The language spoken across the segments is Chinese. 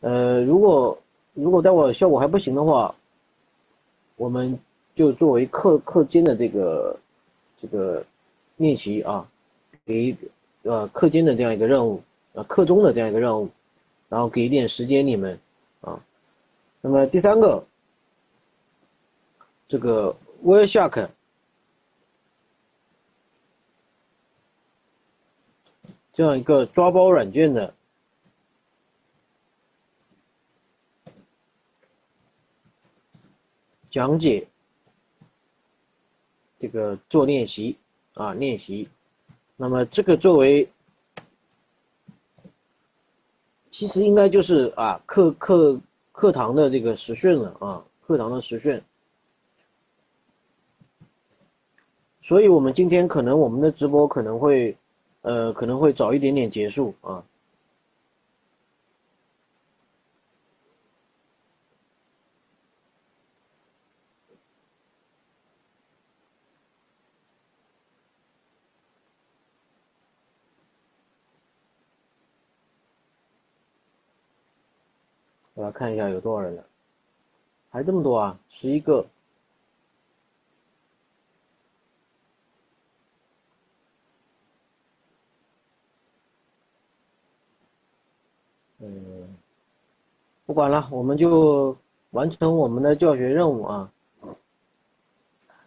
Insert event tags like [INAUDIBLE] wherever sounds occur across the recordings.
呃，如果如果待会效果还不行的话，我们就作为课课间的这个这个练习啊，给呃课间的这样一个任务啊课中的这样一个任务，然后给一点时间你们啊。那么第三个，这个 w e s h a r k 这样一个抓包软件的。讲解这个做练习啊，练习。那么这个作为其实应该就是啊课课课堂的这个实训了啊，课堂的实训。所以我们今天可能我们的直播可能会呃可能会早一点点结束啊。看一下有多少人了，还这么多啊？十一个。嗯，不管了，我们就完成我们的教学任务啊。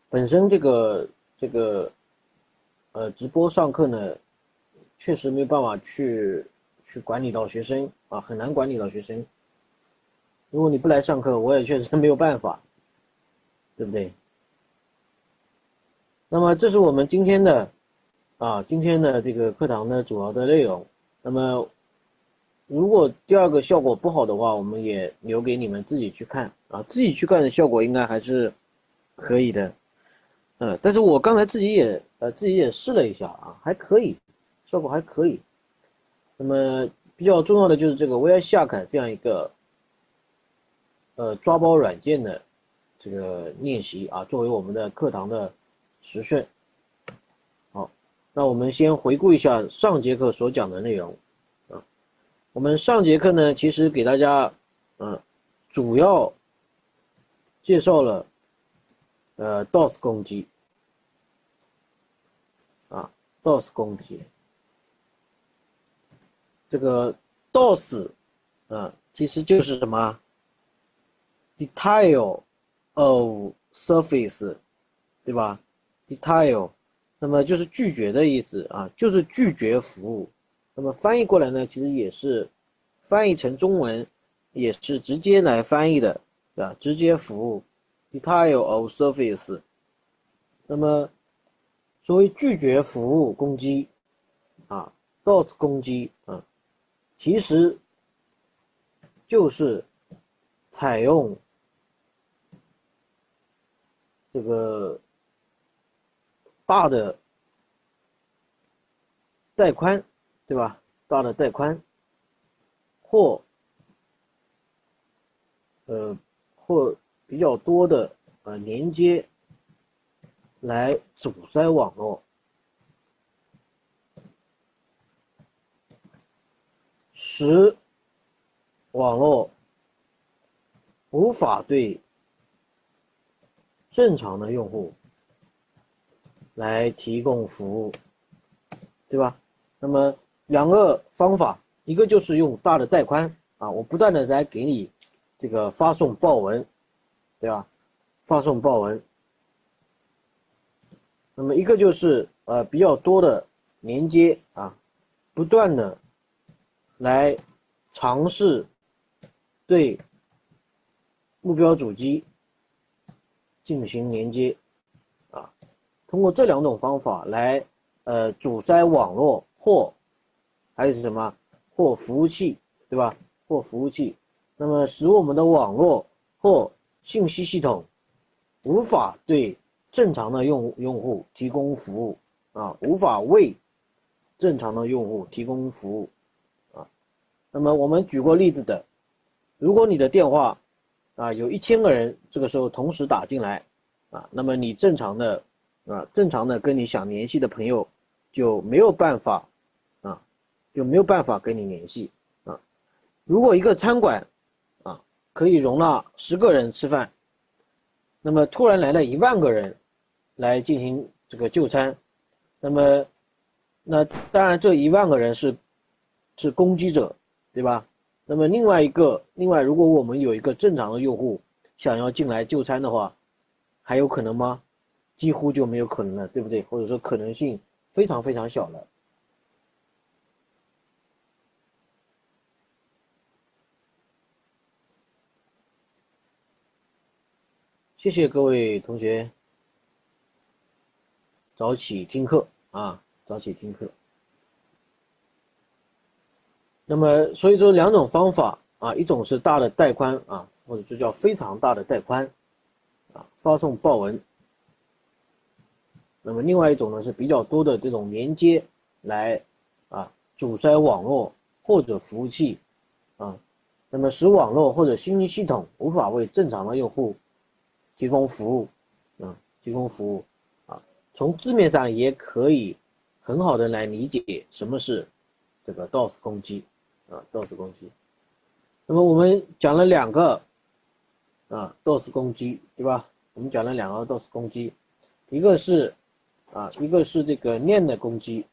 本身这个这个，呃，直播上课呢，确实没有办法去去管理到学生啊，很难管理到学生。如果你不来上课，我也确实没有办法，对不对？那么这是我们今天的，啊，今天的这个课堂的主要的内容。那么，如果第二个效果不好的话，我们也留给你们自己去看啊，自己去看效果应该还是可以的，嗯。但是我刚才自己也，呃，自己也试了一下啊，还可以，效果还可以。那么比较重要的就是这个 V I 下卡这样一个。呃，抓包软件的这个练习啊，作为我们的课堂的实训。好，那我们先回顾一下上节课所讲的内容啊。我们上节课呢，其实给大家嗯，主要介绍了呃，DOS 攻击啊，DOS 攻击。这个 DOS 啊，其实就是什么？detail of surface，对吧？detail，那么就是拒绝的意思啊，就是拒绝服务。那么翻译过来呢，其实也是翻译成中文，也是直接来翻译的，对吧？直接服务 detail of surface，那么所谓拒绝服务攻击啊，DoS 攻击啊，其实就是采用。这个大的带宽，对吧？大的带宽，或呃，或比较多的呃连接，来阻塞网络，使网络无法对。正常的用户来提供服务，对吧？那么两个方法，一个就是用大的带宽啊，我不断的来给你这个发送报文，对吧？发送报文。那么一个就是呃比较多的连接啊，不断的来尝试对目标主机。进行连接，啊，通过这两种方法来，呃，阻塞网络或，还有什么或服务器，对吧？或服务器，那么使我们的网络或信息系统无法对正常的用用户提供服务啊，无法为正常的用户提供服务啊。那么我们举过例子的，如果你的电话。啊，有一千个人这个时候同时打进来，啊，那么你正常的，啊，正常的跟你想联系的朋友就没有办法，啊，就没有办法跟你联系，啊，如果一个餐馆，啊，可以容纳十个人吃饭，那么突然来了一万个人来进行这个就餐，那么，那当然这一万个人是，是攻击者，对吧？那么另外一个，另外，如果我们有一个正常的用户想要进来就餐的话，还有可能吗？几乎就没有可能了，对不对？或者说可能性非常非常小了。谢谢各位同学，早起听课啊，早起听课。那么，所以说两种方法啊，一种是大的带宽啊，或者就叫非常大的带宽，啊，发送报文。那么另外一种呢，是比较多的这种连接来啊，阻塞网络或者服务器，啊，那么使网络或者信息系统无法为正常的用户提供服务，啊，提供服务，啊，从字面上也可以很好的来理解什么是这个 DOS 攻击。啊，dos 攻击，那么我们讲了两个，啊，dos 攻击，对吧？我们讲了两个 dos 攻击，一个是，啊，一个是这个念的攻击。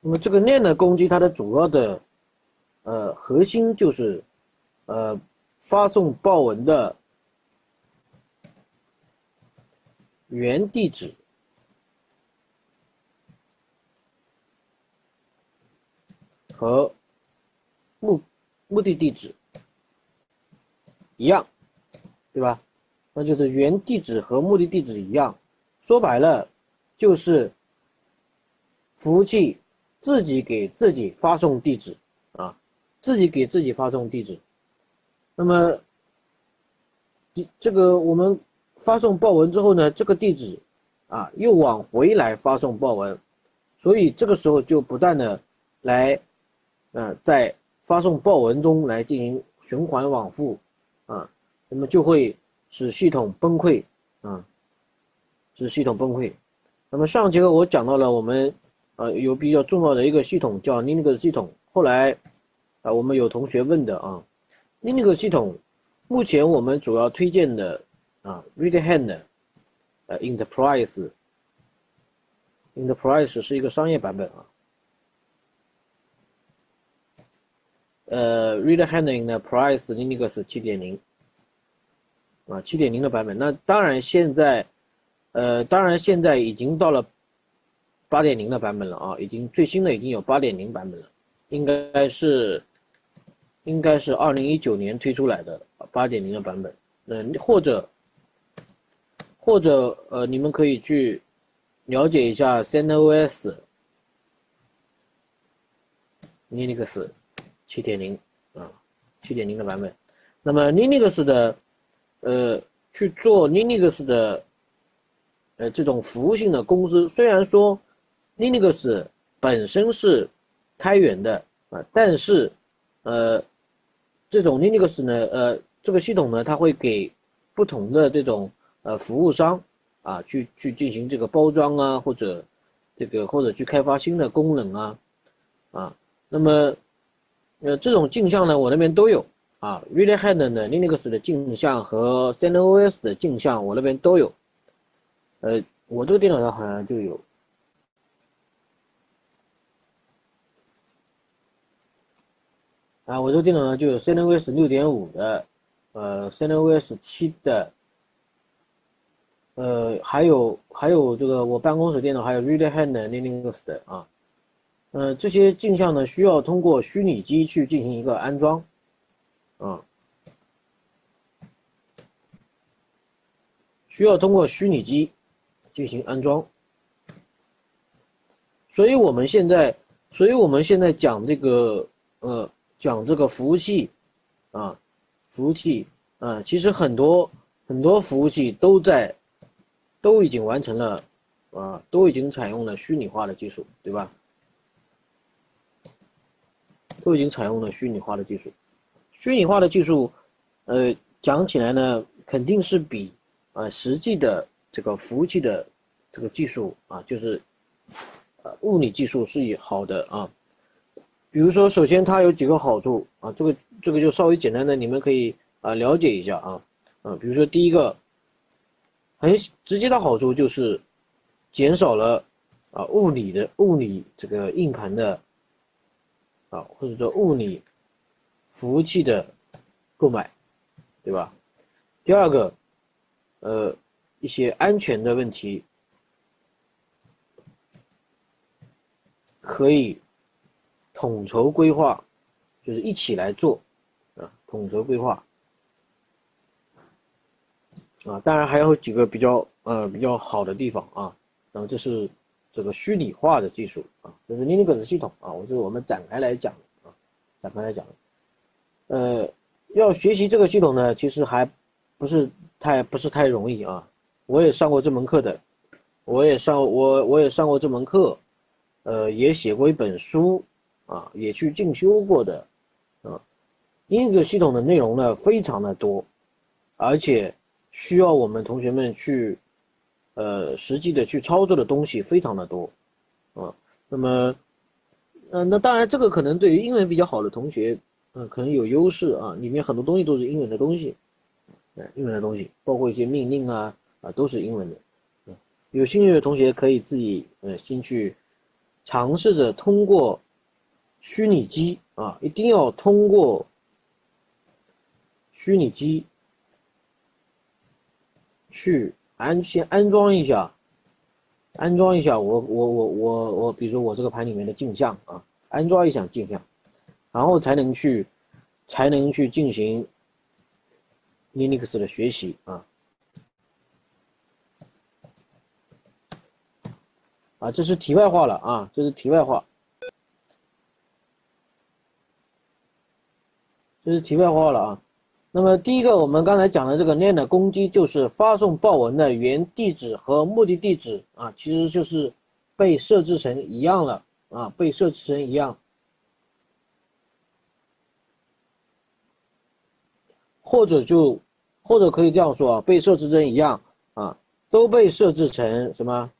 那么这个链的攻击，它的主要的，呃，核心就是。呃，发送报文的原地址和目目的地址一样，对吧？那就是原地址和目的地址一样。说白了，就是服务器自己给自己发送地址啊，自己给自己发送地址。那么，这这个我们发送报文之后呢，这个地址啊又往回来发送报文，所以这个时候就不断的来，呃，在发送报文中来进行循环往复，啊，那么就会使系统崩溃，啊，使系统崩溃。那么上节课我讲到了我们，呃，有比较重要的一个系统叫 Linux 系统，后来啊，我们有同学问的啊。Linux 系统，目前我们主要推荐的啊，Red Hat，呃，Enterprise，Enterprise 是一个商业版本啊。呃，Red Hat 的 Enterprise Linux 七点零，啊，七点零的版本。那当然现在，呃，当然现在已经到了八点零的版本了啊，已经最新的已经有八点零版本了，应该是。应该是二零一九年推出来的八点零的版本，呃，或者或者呃，你们可以去了解一下 CentOS、Linux 七点零啊，七点零的版本。那么 Linux 的呃，去做 Linux 的呃这种服务性的公司，虽然说 Linux 本身是开源的啊，但是呃。这种 Linux 呢，呃，这个系统呢，它会给不同的这种呃服务商啊，去去进行这个包装啊，或者这个或者去开发新的功能啊，啊，那么呃这种镜像呢，我那边都有啊，Red Hat 的 Linux 的镜像和 CentOS 的镜像我那边都有，呃，我这个电脑上好像就有。啊，我这个电脑呢，就有 CentOS 六点五的，呃，CentOS 七的，呃，还有还有这个我办公室电脑，还有 Red Hat 的 Linux 的啊，呃，这些镜像呢，需要通过虚拟机去进行一个安装，啊，需要通过虚拟机进行安装，所以我们现在，所以我们现在讲这个，呃。讲这个服务器，啊，服务器，啊，其实很多很多服务器都在，都已经完成了，啊，都已经采用了虚拟化的技术，对吧？都已经采用了虚拟化的技术，虚拟化的技术，呃，讲起来呢，肯定是比啊实际的这个服务器的这个技术啊，就是，呃，物理技术是以好的啊。比如说，首先它有几个好处啊，这个这个就稍微简单的，你们可以啊了解一下啊，啊，比如说第一个，很直接的好处就是，减少了啊物理的物理这个硬盘的啊或者说物理服务器的购买，对吧？第二个，呃一些安全的问题可以。统筹规划，就是一起来做啊！统筹规划啊！当然还有几个比较呃比较好的地方啊。那么这是这个虚拟化的技术啊，这是 Linux 系统啊。我是我们展开来讲啊，展开来讲。呃，要学习这个系统呢，其实还不是太不是太容易啊。我也上过这门课的，我也上我我也上过这门课，呃，也写过一本书。啊，也去进修过的，啊，英子系统的内容呢非常的多，而且需要我们同学们去，呃，实际的去操作的东西非常的多，啊，那么，嗯，那当然这个可能对于英文比较好的同学，嗯，可能有优势啊，里面很多东西都是英文的东西，嗯，英文的东西包括一些命令啊，啊，都是英文的，有兴趣的同学可以自己呃先去尝试着通过。虚拟机啊，一定要通过虚拟机去安先安装一下，安装一下我我我我我，比如说我这个盘里面的镜像啊，安装一下镜像，然后才能去才能去进行 Linux 的学习啊啊，这是题外话了啊，这是题外话。这是题外话了啊，那么第一个我们刚才讲的这个链的攻击，就是发送报文的原地址和目的地址啊，其实就是被设置成一样了啊，被设置成一样，或者就或者可以这样说啊，被设置成一样啊，都被设置成什么？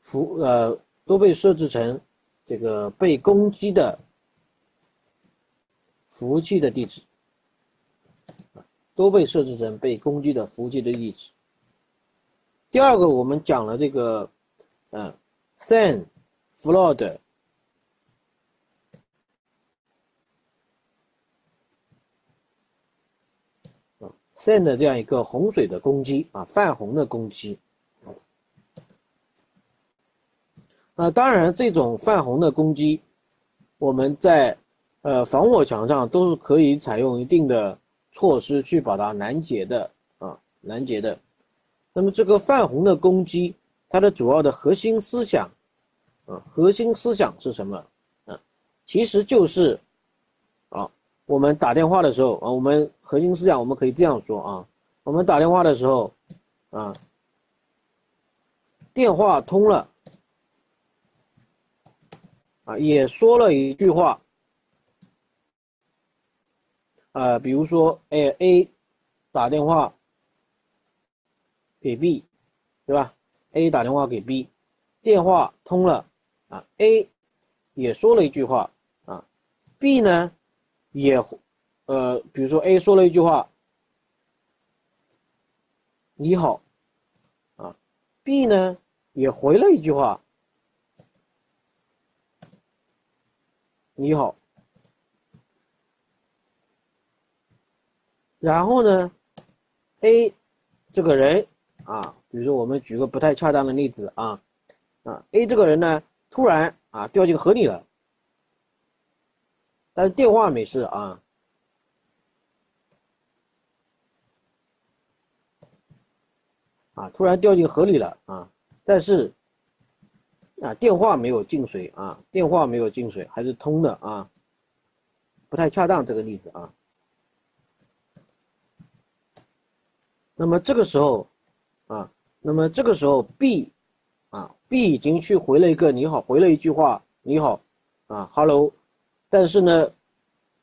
服呃。都被设置成这个被攻击的服务器的地址，都被设置成被攻击的服务器的地址。第二个，我们讲了这个，嗯，send flood，s e n d 的这样一个洪水的攻击啊，泛洪的攻击。那当然，这种泛红的攻击，我们在，呃，防火墙上都是可以采用一定的措施去把它拦截的啊，拦截的。那么这个泛红的攻击，它的主要的核心思想，啊，核心思想是什么？啊？其实就是，啊，我们打电话的时候啊，我们核心思想我们可以这样说啊，我们打电话的时候，啊，电话通了。啊，也说了一句话。呃，比如说，哎，A 打电话给 B，对吧？A 打电话给 B，电话通了啊。A 也说了一句话啊。B 呢，也，呃，比如说 A 说了一句话：“你好。”啊，B 呢也回了一句话。你好，然后呢？A 这个人啊，比如说我们举个不太恰当的例子啊，啊，A 这个人呢，突然啊掉进河里了，但是电话没事啊，啊，突然掉进河里了啊，但是。啊，电话没有进水啊，电话没有进水，还是通的啊。不太恰当这个例子啊。那么这个时候，啊，那么这个时候，B，啊，B 已经去回了一个你好，回了一句话你好啊，hello。但是呢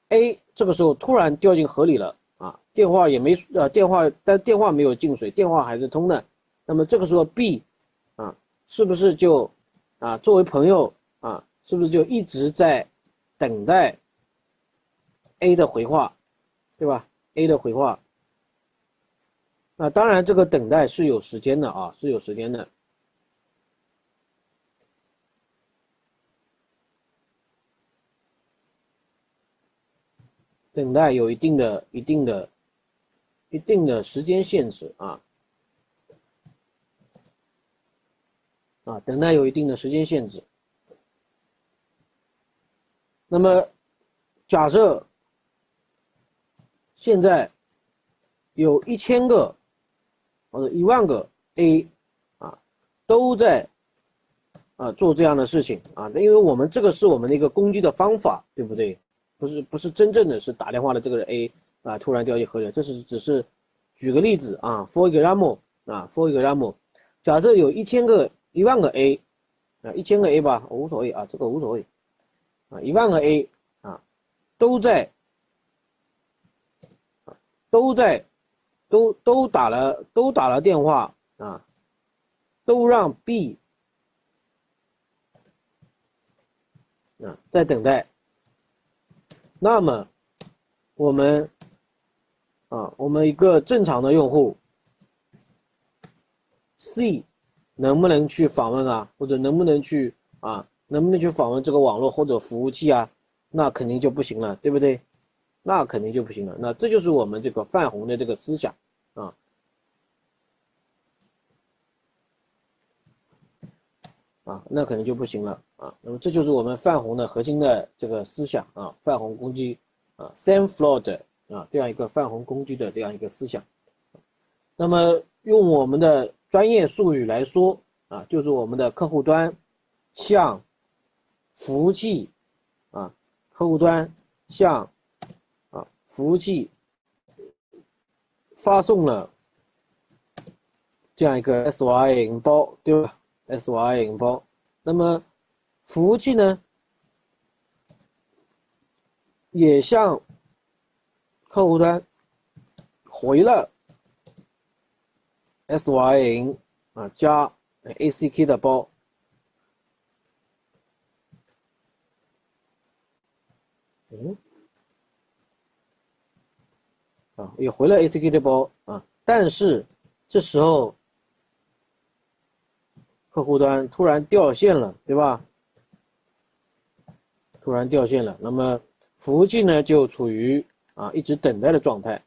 ，A 这个时候突然掉进河里了啊，电话也没呃电话，但电话没有进水，电话还是通的。那么这个时候，B，啊，是不是就？啊，作为朋友啊，是不是就一直在等待 A 的回话，对吧？A 的回话，那当然，这个等待是有时间的啊，是有时间的，等待有一定的、一定的、一定的时间限制啊。啊，等待有一定的时间限制。那么，假设现在有一千个或者一万个 A 啊，都在啊做这样的事情啊。那因为我们这个是我们的一个攻击的方法，对不对？不是不是真正的是打电话的这个 A 啊，突然掉进河里。这是只是举个例子啊，for example 啊，for example，假设有一千个。一万个 A，啊，一千个 A 吧，无所谓啊，这个无所谓，啊，一万个 A，啊，都在，都在，都都打了，都打了电话啊，都让 B，啊，在等待。那么，我们，啊，我们一个正常的用户 C。能不能去访问啊？或者能不能去啊？能不能去访问这个网络或者服务器啊？那肯定就不行了，对不对？那肯定就不行了。那这就是我们这个泛红的这个思想啊啊，那肯定就不行了啊。那么这就是我们泛红的核心的这个思想啊，泛红攻击啊，Sam Flood 啊这样一个泛红工具的这样一个思想。那么。用我们的专业术语来说啊，就是我们的客户端向服务器啊，客户端向啊服务器发送了这样一个 SYN 包，对吧？SYN 包，那么服务器呢也向客户端回了。SYN 啊，加 ACK 的包，嗯，啊，也回了 ACK 的包啊，但是这时候客户端突然掉线了，对吧？突然掉线了，那么服务器呢就处于啊一直等待的状态。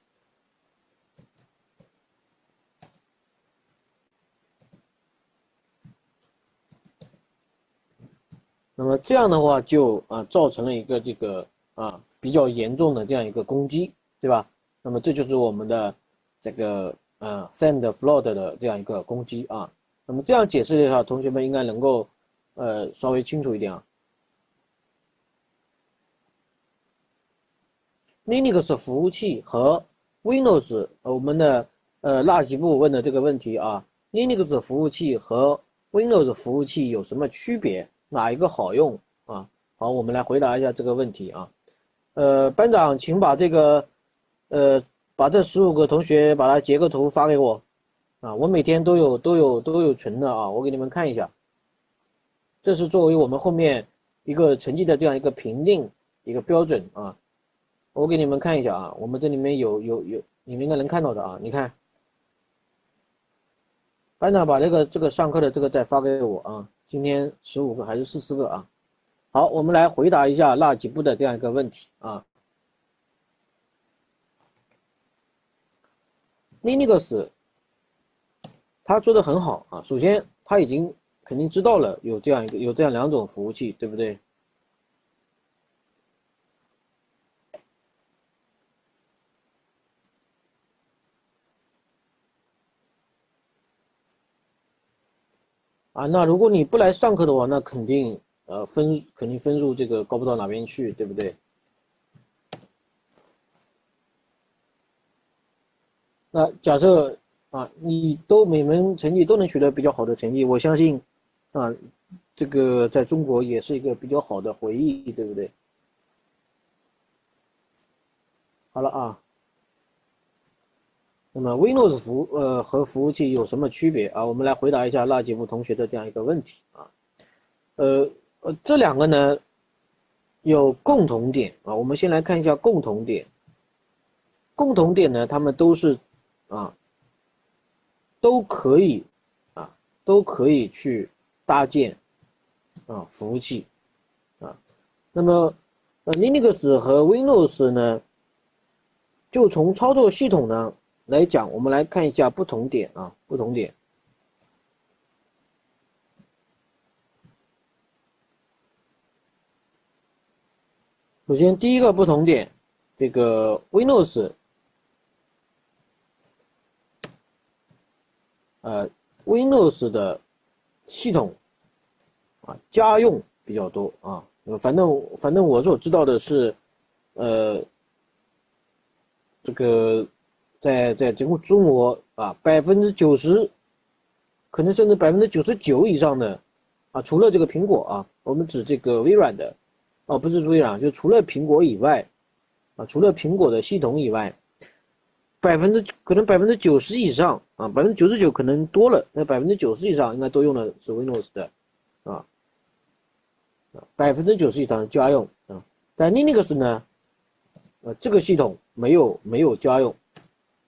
那么这样的话，就啊造成了一个这个啊比较严重的这样一个攻击，对吧？那么这就是我们的这个呃 Send Flood 的这样一个攻击啊。那么这样解释的话，同学们应该能够呃稍微清楚一点啊。Linux 服务器和 Windows，我们的呃垃圾部问的这个问题啊，Linux 服务器和 Windows 服务器有什么区别？哪一个好用啊？好，我们来回答一下这个问题啊。呃，班长，请把这个，呃，把这十五个同学把它截个图发给我，啊，我每天都有都有都有存的啊，我给你们看一下。这是作为我们后面一个成绩的这样一个评定一个标准啊。我给你们看一下啊，我们这里面有有有，你们应该能看到的啊。你看，班长把那个这个上课的这个再发给我啊。今天十五个还是四十个啊？好，我们来回答一下那几步的这样一个问题啊。Linux，他做的很好啊。首先，他已经肯定知道了有这样一个有这样两种服务器，对不对？啊，那如果你不来上课的话，那肯定呃分肯定分数这个高不到哪边去，对不对？那假设啊，你都每门成绩都能取得比较好的成绩，我相信啊，这个在中国也是一个比较好的回忆，对不对？好了啊。那么 Windows 服呃和服务器有什么区别啊？我们来回答一下那几夫同学的这样一个问题啊，呃呃这两个呢有共同点啊，我们先来看一下共同点。共同点呢，他们都是啊，都可以啊，都可以去搭建啊服务器啊。那么呃 Linux 和 Windows 呢，就从操作系统呢。来讲，我们来看一下不同点啊，不同点。首先，第一个不同点，这个 Windows，呃，Windows 的系统啊，家用比较多啊，反正反正我所知道的是，呃，这个。在在整个中国啊，百分之九十，可能甚至百分之九十九以上的，啊，除了这个苹果啊，我们指这个微软的，哦，不是微软，就除了苹果以外，啊，除了苹果的系统以外，百分之可能百分之九十以上啊，百分之九十九可能多了，那百分之九十以上应该都用的是 Windows 的，啊，百分之九十以上家用啊，但 Linux 呢，呃，这个系统没有没有家用。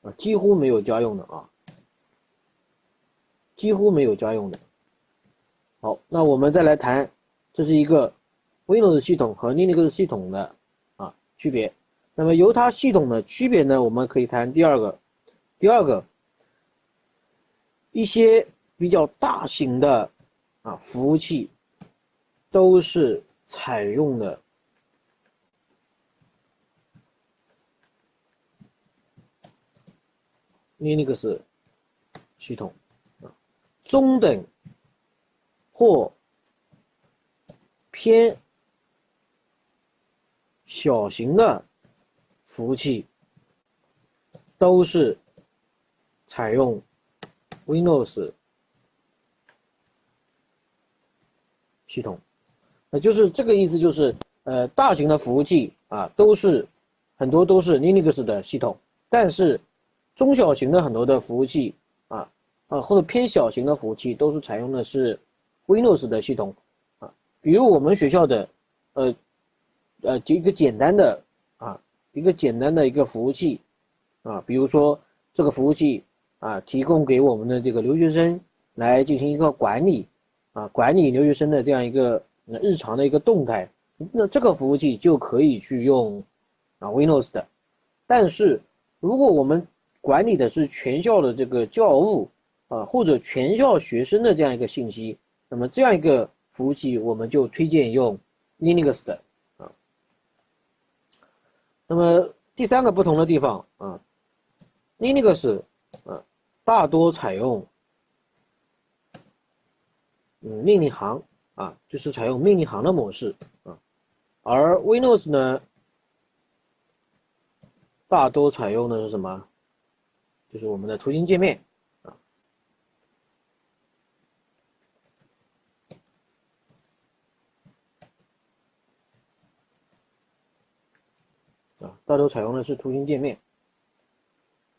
啊，几乎没有家用的啊，几乎没有家用的。好，那我们再来谈，这是一个 Windows 系统和 Linux 系统的啊区别。那么由它系统的区别呢，我们可以谈第二个，第二个一些比较大型的啊服务器都是采用的。Linux 系统啊，中等或偏小型的服务器都是采用 Windows 系统，那就是这个意思，就是呃，大型的服务器啊，都是很多都是 Linux 的系统，但是。中小型的很多的服务器啊啊，或者偏小型的服务器，都是采用的是 Windows 的系统啊。比如我们学校的，呃呃，一个简单的啊，一个简单的一个服务器啊，比如说这个服务器啊，提供给我们的这个留学生来进行一个管理啊，管理留学生的这样一个日常的一个动态，那这个服务器就可以去用啊 Windows 的。但是如果我们管理的是全校的这个教务啊，或者全校学生的这样一个信息，那么这样一个服务器，我们就推荐用 Linux 的啊。那么第三个不同的地方啊，Linux 啊大多采用嗯命令行啊，就是采用命令行的模式啊，而 Windows 呢大多采用的是什么？就是我们的图形界面啊，啊，大多采用的是图形界面，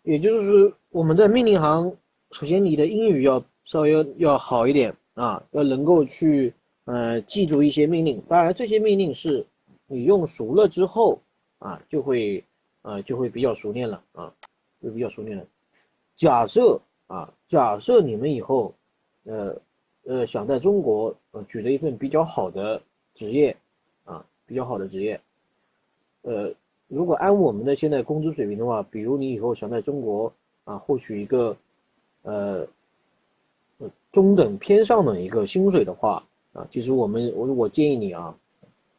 也就是说，我们的命令行。首先，你的英语要稍微要好一点啊，要能够去呃记住一些命令。当然，这些命令是你用熟了之后啊，就会呃就会比较熟练了啊，就比较熟练了。假设啊，假设你们以后，呃，呃，想在中国呃取得一份比较好的职业，啊，比较好的职业，呃，如果按我们的现在工资水平的话，比如你以后想在中国啊获取一个，呃，中等偏上的一个薪水的话，啊，其实我们我我建议你啊，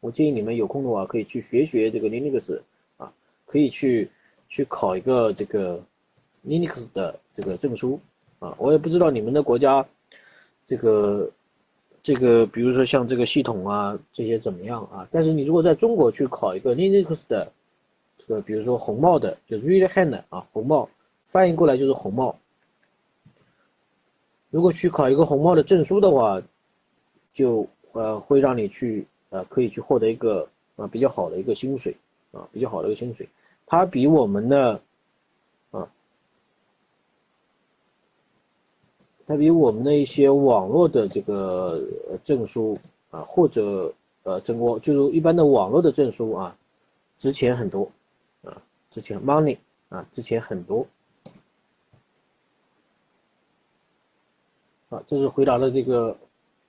我建议你们有空的话可以去学学这个 Linux，啊，可以去去考一个这个。Linux 的这个证书啊，我也不知道你们的国家，这个，这个，比如说像这个系统啊，这些怎么样啊？但是你如果在中国去考一个 Linux 的，这个，比如说红帽的，就是 Red h a n d 啊，红帽，翻译过来就是红帽。如果去考一个红帽的证书的话，就呃，会让你去呃，可以去获得一个啊比较好的一个薪水啊，比较好的一个薪水，它比我们的。它比我们的一些网络的这个证书啊，或者呃，证我就是一般的网络的证书啊，值钱很多啊，值钱 money 啊，值钱很多。啊，这是回答了这个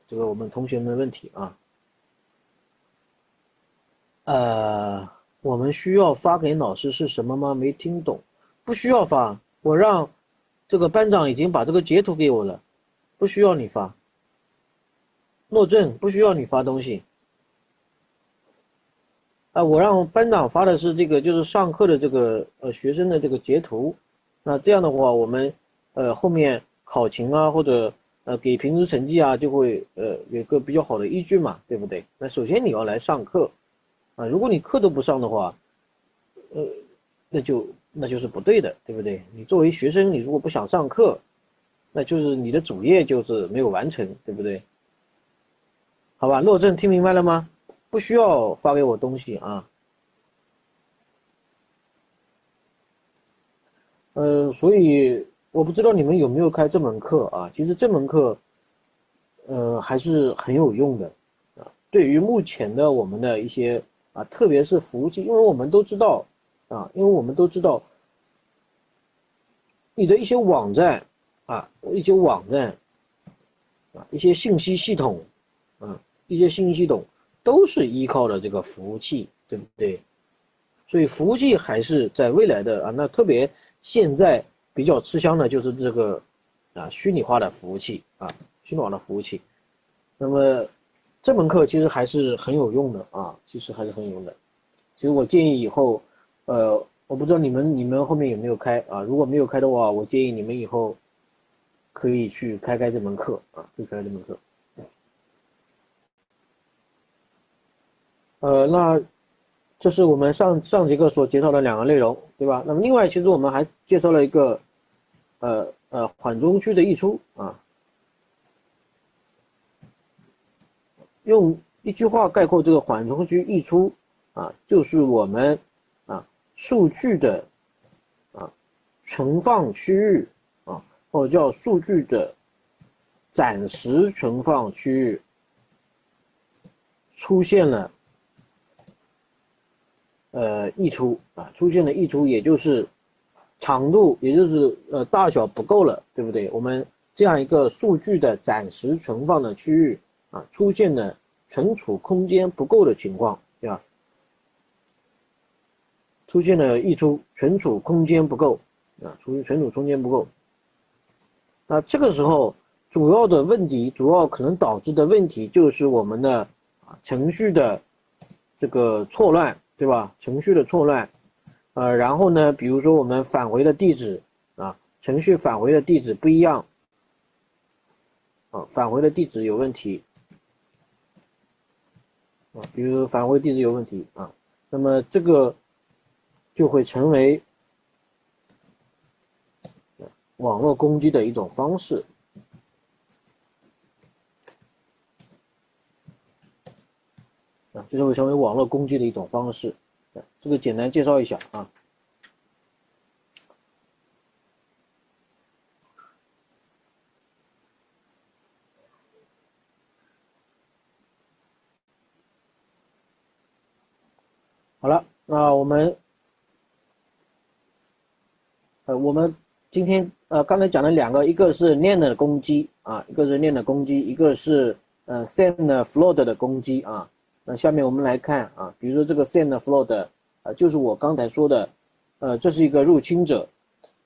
这个我们同学们的问题啊。呃，我们需要发给老师是什么吗？没听懂，不需要发，我让。这个班长已经把这个截图给我了，不需要你发。诺正不需要你发东西。啊，我让班长发的是这个，就是上课的这个呃学生的这个截图，那这样的话我们呃后面考勤啊或者呃给平时成绩啊就会呃有个比较好的依据嘛，对不对？那首先你要来上课啊，如果你课都不上的话，呃，那就。那就是不对的，对不对？你作为学生，你如果不想上课，那就是你的主业就是没有完成，对不对？好吧，洛正听明白了吗？不需要发给我东西啊。呃，所以我不知道你们有没有开这门课啊？其实这门课，呃，还是很有用的啊。对于目前的我们的一些啊，特别是服务器，因为我们都知道。啊，因为我们都知道，你的一些网站啊，一些网站，啊，一些信息系统，啊，一些信息系统都是依靠的这个服务器，对不对？所以服务器还是在未来的啊。那特别现在比较吃香的就是这个啊，虚拟化的服务器啊，虚拟化的服务器。那么这门课其实还是很有用的啊，其实还是很有用的。其实我建议以后。呃，我不知道你们你们后面有没有开啊？如果没有开的话，我建议你们以后可以去开开这门课啊，去开这门课。呃，那这是我们上上节课所介绍的两个内容，对吧？那么另外，其实我们还介绍了一个，呃呃缓冲区的溢出啊。用一句话概括这个缓冲区溢出啊，就是我们。数据的啊存放区域啊，或者叫数据的暂时存放区域出现了呃溢出啊，出现了溢出，也就是长度也就是呃大小不够了，对不对？我们这样一个数据的暂时存放的区域啊，出现了存储空间不够的情况，对吧？出现了溢出，存储空间不够啊！出于存储空间不够，那这个时候主要的问题，主要可能导致的问题就是我们的啊程序的这个错乱，对吧？程序的错乱，呃，然后呢，比如说我们返回的地址啊，程序返回的地址不一样，啊，返回的地址有问题啊，比如返回地址有问题啊，那么这个。就会成为网络攻击的一种方式啊，就会成为网络攻击的一种方式。这个简单介绍一下啊。好了，那我们。呃，我们今天呃刚才讲了两个，一个是念的攻击啊，一个是念的攻击，一个是呃 send flood 的攻击啊。那下面我们来看啊，比如说这个 send flood 啊，就是我刚才说的，呃，这是一个入侵者，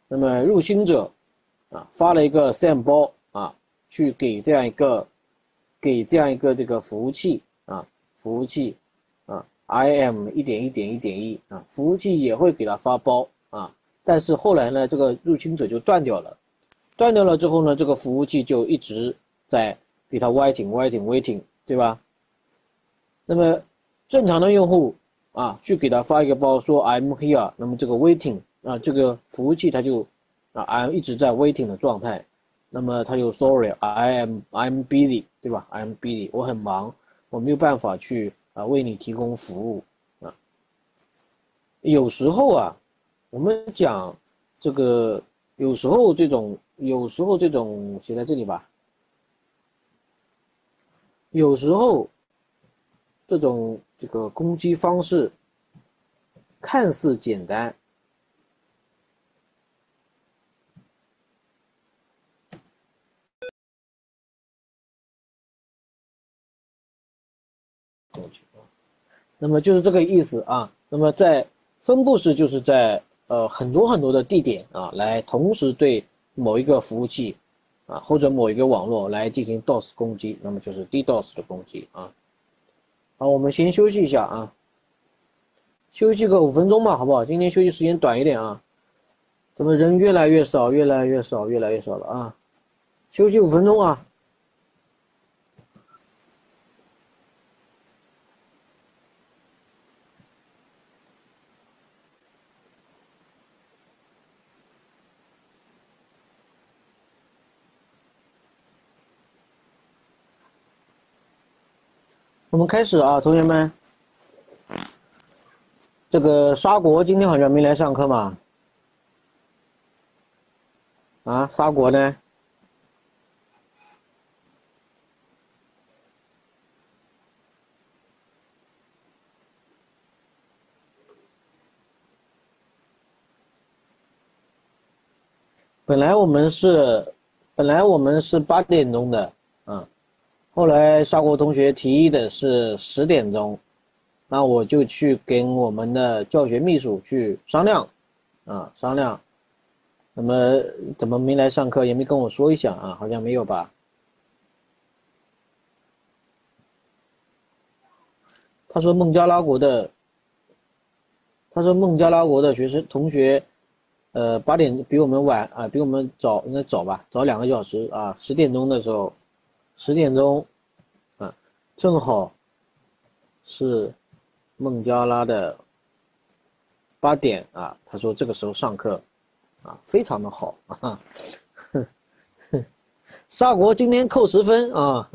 那么入侵者啊发了一个 send 包啊，去给这样一个给这样一个这个服务器啊，服务器啊，I M 一点一点一点一啊，服务器也会给他发包。但是后来呢，这个入侵者就断掉了，断掉了之后呢，这个服务器就一直在给它 waiting, waiting, waiting，对吧？那么正常的用户啊，去给他发一个包说 I'm here，那么这个 waiting 啊，这个服务器它就啊 I'm 一直在 waiting 的状态，那么它就 Sorry I'm a I'm busy，对吧？I'm busy，我很忙，我没有办法去啊为你提供服务啊。有时候啊。我们讲，这个有时候这种，有时候这种写在这里吧。有时候这种这个攻击方式看似简单，那么就是这个意思啊。那么在分布式，就是在。呃，很多很多的地点啊，来同时对某一个服务器啊，或者某一个网络来进行 DOS 攻击，那么就是 DDOS 的攻击啊。好，我们先休息一下啊，休息个五分钟吧，好不好？今天休息时间短一点啊。怎么人越来越少，越来越少，越来越少了啊？休息五分钟啊。我们开始啊，同学们。这个沙国今天好像没来上课嘛？啊，沙国呢？本来我们是，本来我们是八点钟的。后来沙国同学提议的是十点钟，那我就去跟我们的教学秘书去商量，啊商量，那么怎么没来上课，也没跟我说一下啊？好像没有吧？他说孟加拉国的，他说孟加拉国的学生同学，呃八点比我们晚啊，比我们早应该早吧，早两个小时啊，十点钟的时候。十点钟，啊，正好是孟加拉的八点啊。他说这个时候上课，啊，非常的好啊。沙国今天扣十分啊，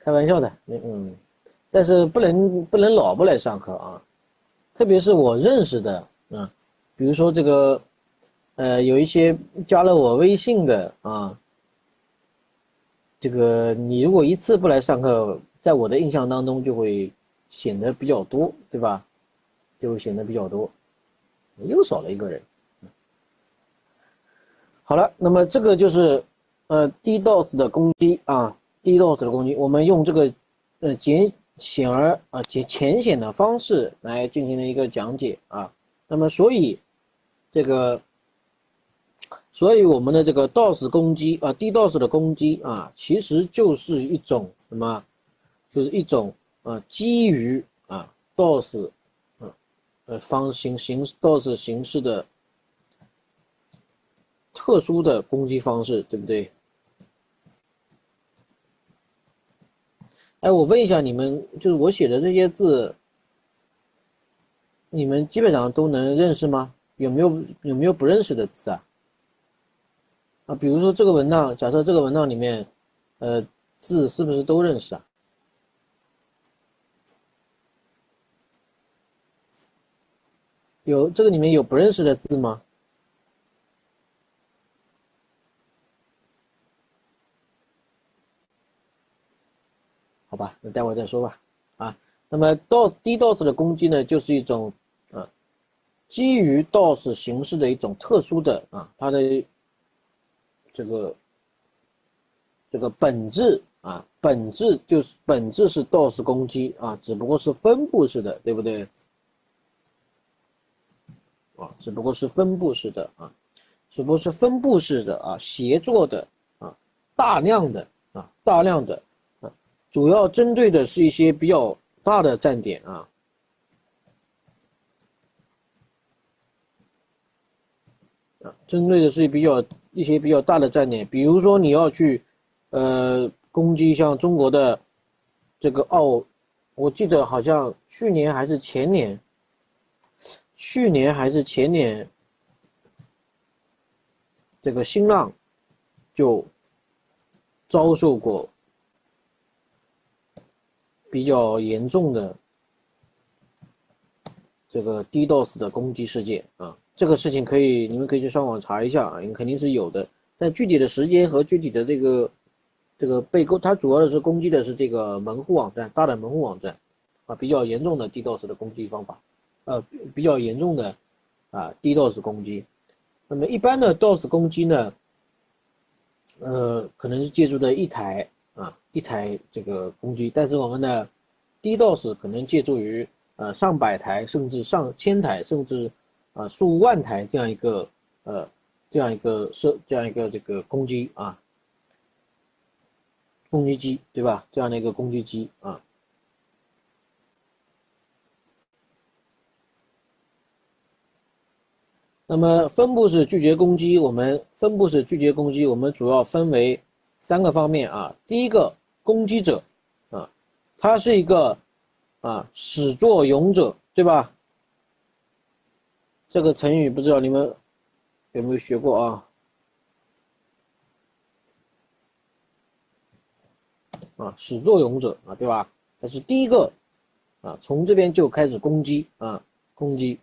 开玩笑的，嗯嗯。但是不能不能老不来上课啊，特别是我认识的啊，比如说这个，呃，有一些加了我微信的啊，这个你如果一次不来上课，在我的印象当中就会显得比较多，对吧？就会显得比较多，又少了一个人。好了，那么这个就是呃，DDoS 的攻击啊，DDoS 的攻击，我们用这个呃减。显而啊简浅显的方式来进行了一个讲解啊，那么所以这个所以我们的这个道士攻击啊 d 道 s 的攻击啊，其实就是一种什么？就是一种啊基于啊道士啊呃方形形道士形式的特殊的攻击方式，对不对？哎，我问一下，你们就是我写的这些字，你们基本上都能认识吗？有没有有没有不认识的字啊？啊，比如说这个文档，假设这个文档里面，呃，字是不是都认识啊？有这个里面有不认识的字吗？好吧，那待会再说吧。啊，那么 DOS DDoS 的攻击呢，就是一种，啊，基于 DOS 形式的一种特殊的啊，它的这个这个本质啊，本质就是本质是 DOS 攻击啊，只不过是分布式的，对不对？啊，只不过是分布式的啊，只不过是分布式的啊，协作的啊，大量的啊，大量的。主要针对的是一些比较大的站点啊，针对的是比较一些比较大的站点，比如说你要去，呃，攻击像中国的，这个澳，我记得好像去年还是前年，去年还是前年，这个新浪就遭受过。比较严重的这个 DDoS 的攻击事件啊，这个事情可以你们可以去上网查一下啊，肯定是有的。但具体的时间和具体的这个这个被攻，它主要的是攻击的是这个门户网站，大的门户网站啊，比较严重的 DDoS 的攻击方法，呃，比较严重的啊 DDoS 攻击。那么一般的 DOS 攻击呢，呃，可能是借助的一台。一台这个攻击，但是我们的 DDoS 可能借助于呃上百台，甚至上千台，甚至呃数万台这样一个呃这样一个设这样一个这个攻击啊攻击机，对吧？这样的一个攻击机啊。那么分布式拒绝攻击，我们分布式拒绝攻击，我们主要分为三个方面啊，第一个。攻击者，啊，他是一个，啊，始作俑者，对吧？这个成语不知道你们有没有学过啊？啊，始作俑者啊，对吧？他是第一个，啊，从这边就开始攻击，啊，攻击。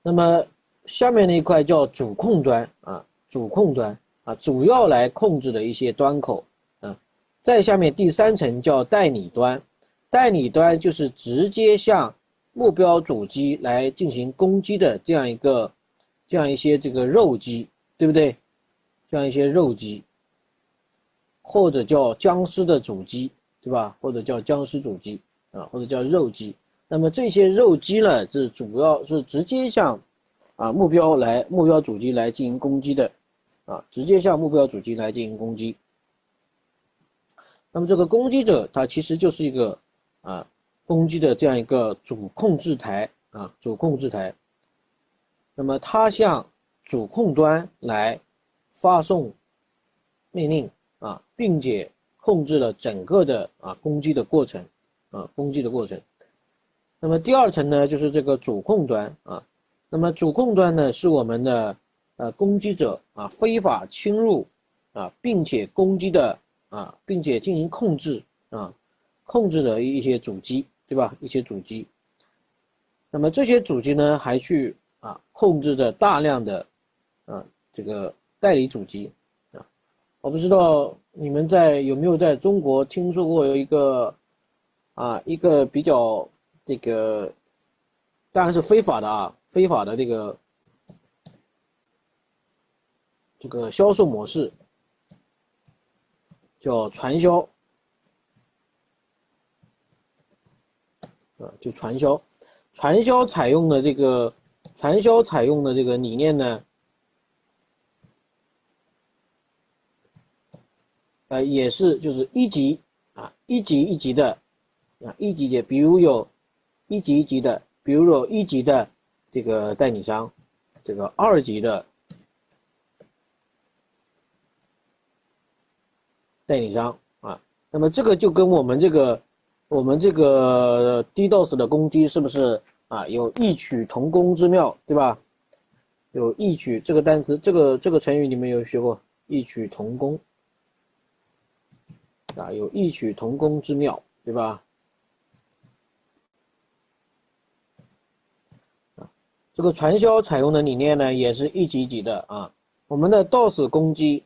那么下面那一块叫主控端，啊，主控端。啊，主要来控制的一些端口，啊，在下面第三层叫代理端，代理端就是直接向目标主机来进行攻击的这样一个，这样一些这个肉鸡，对不对？这样一些肉鸡，或者叫僵尸的主机，对吧？或者叫僵尸主机，啊，或者叫肉鸡。那么这些肉鸡呢，是主要是直接向，啊，目标来目标主机来进行攻击的。啊，直接向目标主机来进行攻击。那么这个攻击者，它其实就是一个啊攻击的这样一个主控制台啊主控制台。那么它向主控端来发送命令啊，并且控制了整个的啊攻击的过程啊攻击的过程。那么第二层呢，就是这个主控端啊。那么主控端呢，是我们的。呃，攻击者啊，非法侵入啊，并且攻击的啊，并且进行控制啊，控制的一些主机，对吧？一些主机。那么这些主机呢，还去啊控制着大量的啊这个代理主机啊。我不知道你们在有没有在中国听说过有一个啊一个比较这个当然是非法的啊，非法的这个。这个销售模式叫传销，啊，就传销，传销采用的这个传销采用的这个理念呢，呃，也是就是一级啊，一级一级的啊，一级的，比如有，一级一级的，比如有，一级的这个代理商，这个二级的。代理商啊，那么这个就跟我们这个，我们这个 DDoS 的攻击是不是啊有异曲同工之妙，对吧？有异曲这个单词，这个这个成语你们有学过？异曲同工啊，有异曲同工之妙，对吧？这个传销采用的理念呢，也是一级级的啊，我们的 DoS 攻击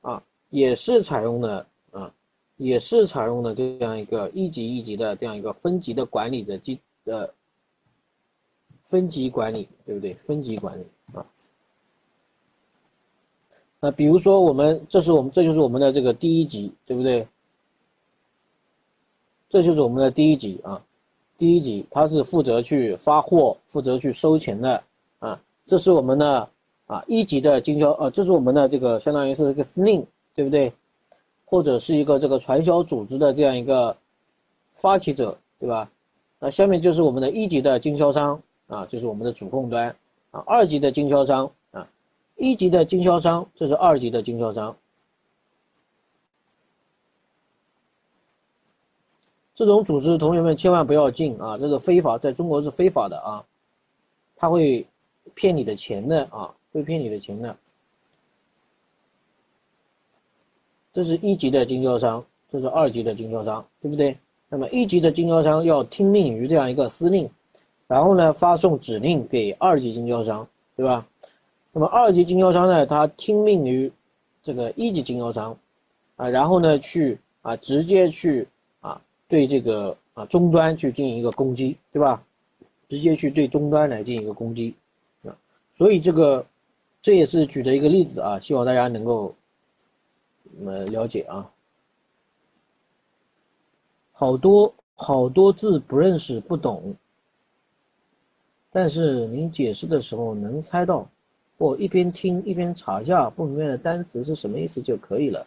啊。也是采用的啊，也是采用的这样一个一级一级的这样一个分级的管理的机呃，分级管理对不对？分级管理啊。那比如说我们这是我们这就是我们的这个第一级对不对？这就是我们的第一级啊，第一级他是负责去发货、负责去收钱的啊。这是我们的啊一级的经销呃，这是我们的这个相当于是一个司令。对不对？或者是一个这个传销组织的这样一个发起者，对吧？那下面就是我们的一级的经销商啊，就是我们的主控端啊，二级的经销商啊，一级的经销商，这是二级的经销商。这种组织，同学们千万不要进啊！这个非法，在中国是非法的啊，他会骗你的钱的啊，会骗你的钱的。这是一级的经销商，这是二级的经销商，对不对？那么一级的经销商要听命于这样一个司令，然后呢发送指令给二级经销商，对吧？那么二级经销商呢，他听命于这个一级经销商，啊，然后呢去啊直接去啊对这个啊终端去进行一个攻击，对吧？直接去对终端来进行一个攻击，啊，所以这个这也是举的一个例子啊，希望大家能够。们了解啊。好多好多字不认识、不懂，但是您解释的时候能猜到，或一边听一边查下不明白的单词是什么意思就可以了。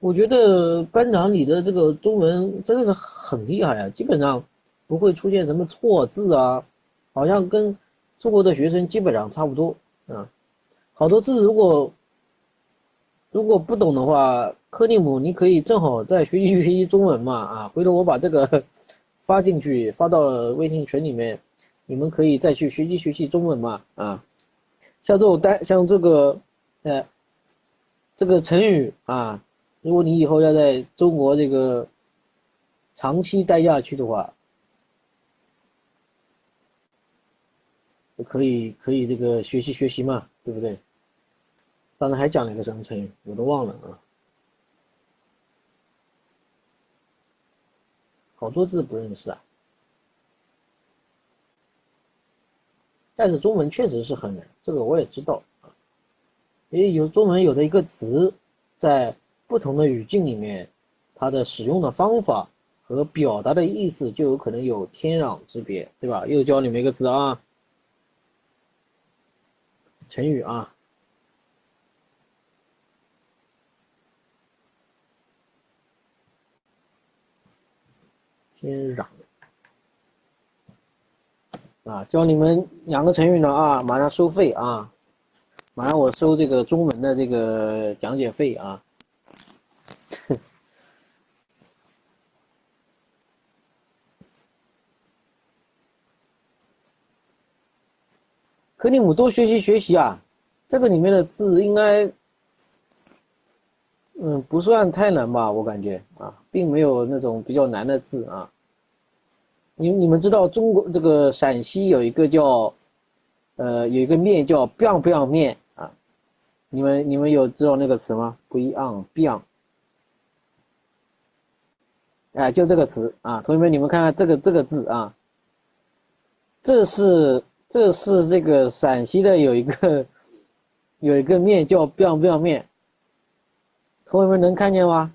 我觉得班长你的这个中文真的是很厉害啊，基本上不会出现什么错字啊，好像跟中国的学生基本上差不多啊。好多字如果……如果不懂的话，克利姆，你可以正好再学习学习中文嘛？啊，回头我把这个 [LAUGHS] 发进去，发到微信群里面，你们可以再去学习学习中文嘛？啊，像这种单，像这个，呃，这个成语啊，如果你以后要在中国这个长期待下去的话，可以可以这个学习学习嘛，对不对？刚才还讲了一个什么成语，我都忘了啊。好多字不认识啊。但是中文确实是很难，这个我也知道啊。因为有中文有的一个词，在不同的语境里面，它的使用的方法和表达的意思就有可能有天壤之别，对吧？又教你们一个字啊，成语啊。先嚷啊！教你们两个成语了啊！马上收费啊！马上我收这个中文的这个讲解费啊！科 [LAUGHS] 你姆多学习学习啊！这个里面的字应该，嗯，不算太难吧？我感觉啊，并没有那种比较难的字啊。你你们知道中国这个陕西有一个叫，呃，有一个面叫 biang biang 面啊，你们你们有知道那个词吗？biang biang，哎，就这个词啊，同学们你们看看这个这个字啊，这是这是这个陕西的有一个有一个面叫 biang biang 面，同学们能看见吗？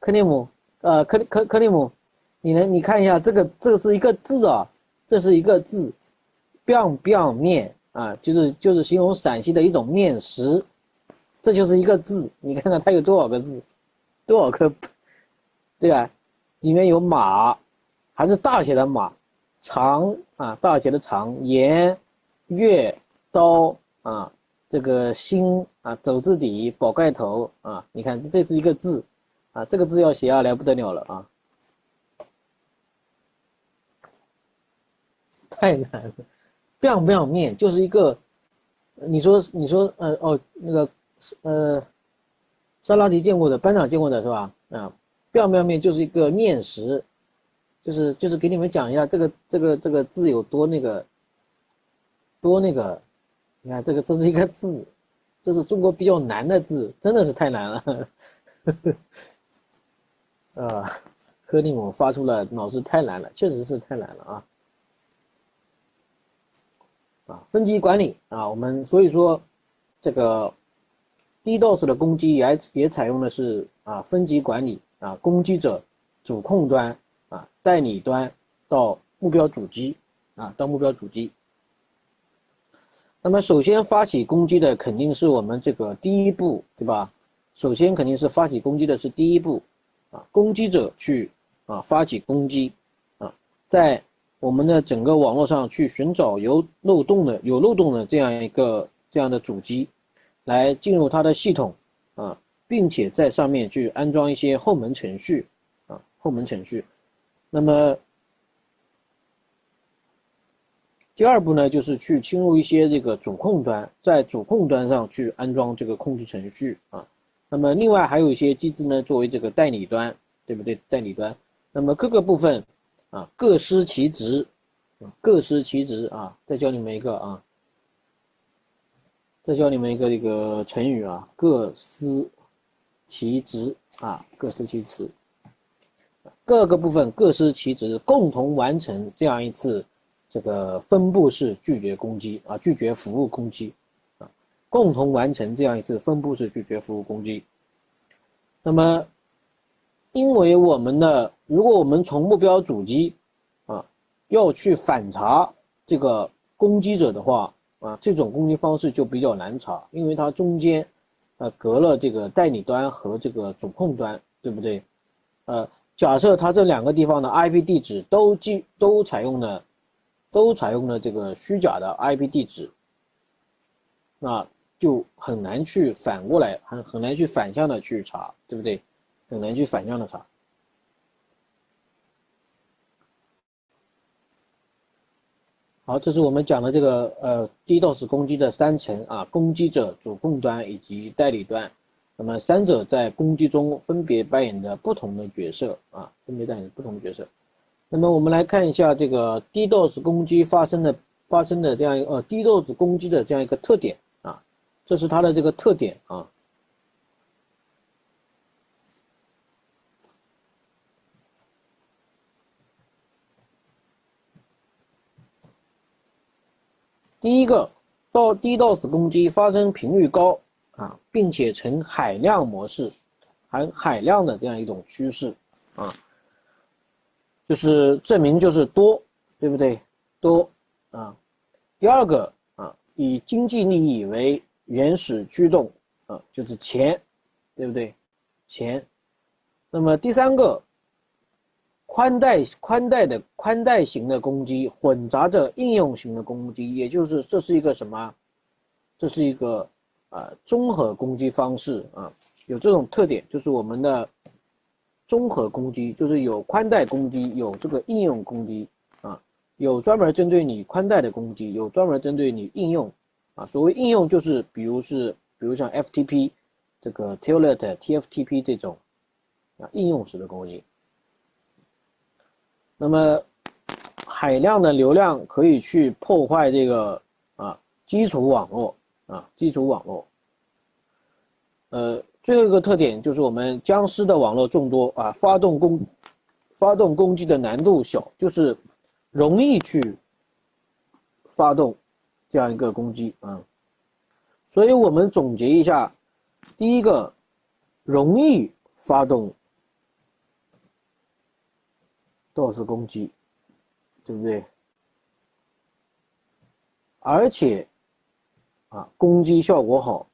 克里姆。呃，克克克里姆，你能你看一下这个，这个是一个字啊，这是一个字，biang biang 面啊，就是就是形容陕西的一种面食，这就是一个字，你看看它有多少个字，多少颗，对吧？里面有马，还是大写的马，长啊，大写的长，沿，月刀啊，这个心啊，走字底，宝盖头啊，你看这是一个字。啊，这个字要写下来不得了了啊！太难了，biang biang 面就是一个，你说你说呃哦那个呃，沙拉迪见过的，班长见过的是吧？啊，biang biang 面就是一个面食，就是就是给你们讲一下这个这个这个字有多那个多那个，你看这个这是一个字，这是中国比较难的字，真的是太难了。呃，柯林，我发出了，老师太难了，确实是太难了啊！啊，分级管理啊，我们所以说这个 DDoS 的攻击也也采用的是啊分级管理啊，攻击者主控端啊，代理端到目标主机啊，到目标主机。那么首先发起攻击的肯定是我们这个第一步，对吧？首先肯定是发起攻击的是第一步。啊，攻击者去啊发起攻击，啊，在我们的整个网络上去寻找有漏洞的、有漏洞的这样一个这样的主机，来进入它的系统啊，并且在上面去安装一些后门程序啊，后门程序。那么第二步呢，就是去侵入一些这个主控端，在主控端上去安装这个控制程序啊。那么另外还有一些机制呢，作为这个代理端，对不对？代理端，那么各个部分，啊，各司其职，各司其职啊。再教你们一个啊，再教你们一个这个成语啊，各司其职啊，各司其职。各个部分各司其职，共同完成这样一次这个分布式拒绝攻击啊，拒绝服务攻击。共同完成这样一次分布式拒绝服务攻击。那么，因为我们的，如果我们从目标主机啊要去反查这个攻击者的话啊，这种攻击方式就比较难查，因为它中间呃隔了这个代理端和这个主控端，对不对？呃，假设它这两个地方的 IP 地址都记都采用了都采用了这个虚假的 IP 地址，那就很难去反过来，很很难去反向的去查，对不对？很难去反向的查。好，这是我们讲的这个呃 DDoS 攻击的三层啊，攻击者、主控端以及代理端，那么三者在攻击中分别扮演着不同的角色啊，分别扮演不同的角色。那么我们来看一下这个 DDoS 攻击发生的发生的这样一呃 DDoS 攻击的这样一个特点。这是它的这个特点啊。第一个，到 DDoS 攻击发生频率高啊，并且呈海量模式，含海量的这样一种趋势啊，就是证明就是多，对不对？多啊。第二个啊，以经济利益为原始驱动啊，就是钱，对不对？钱。那么第三个，宽带宽带的宽带型的攻击，混杂着应用型的攻击，也就是这是一个什么？这是一个啊综合攻击方式啊。有这种特点，就是我们的综合攻击，就是有宽带攻击，有这个应用攻击啊，有专门针对你宽带的攻击，有专门针对你应用。啊，所谓应用就是，比如是，比如像 FTP，这个 t i l e t TFTP 这种啊应用时的工艺。那么海量的流量可以去破坏这个啊基础网络啊基础网络。呃，最后一个特点就是我们僵尸的网络众多啊，发动攻，发动攻击的难度小，就是容易去发动。这样一个攻击啊，所以我们总结一下，第一个容易发动 Dos 攻击，对不对？而且啊，攻击效果好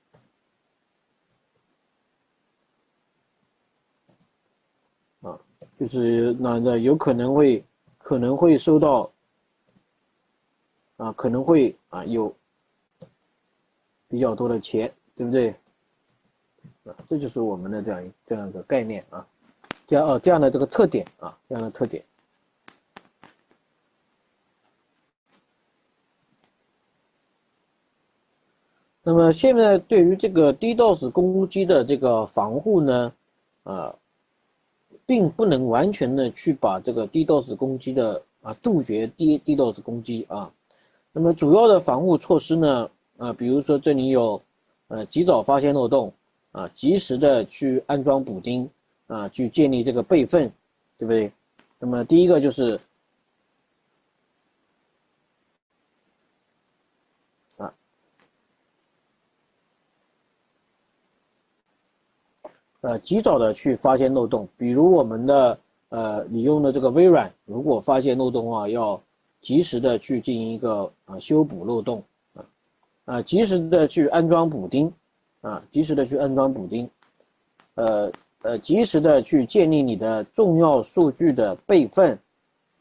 啊，就是那的有可能会，可能会受到。啊，可能会啊有比较多的钱，对不对？啊，这就是我们的这样这样一个概念啊，这样这样的这个特点啊，这样的特点。那么现在对于这个 DDoS 攻击的这个防护呢，啊，并不能完全的去把这个 DDoS 攻击的啊杜绝 DDoS 攻击啊。那么主要的防护措施呢？啊，比如说这里有，呃，及早发现漏洞，啊，及时的去安装补丁，啊，去建立这个备份，对不对？那么第一个就是，啊，呃，及早的去发现漏洞，比如我们的，呃，你用的这个微软，如果发现漏洞啊，要。及时的去进行一个啊修补漏洞啊啊，及时的去安装补丁啊，及时的去安装补丁，呃呃，及时的去建立你的重要数据的备份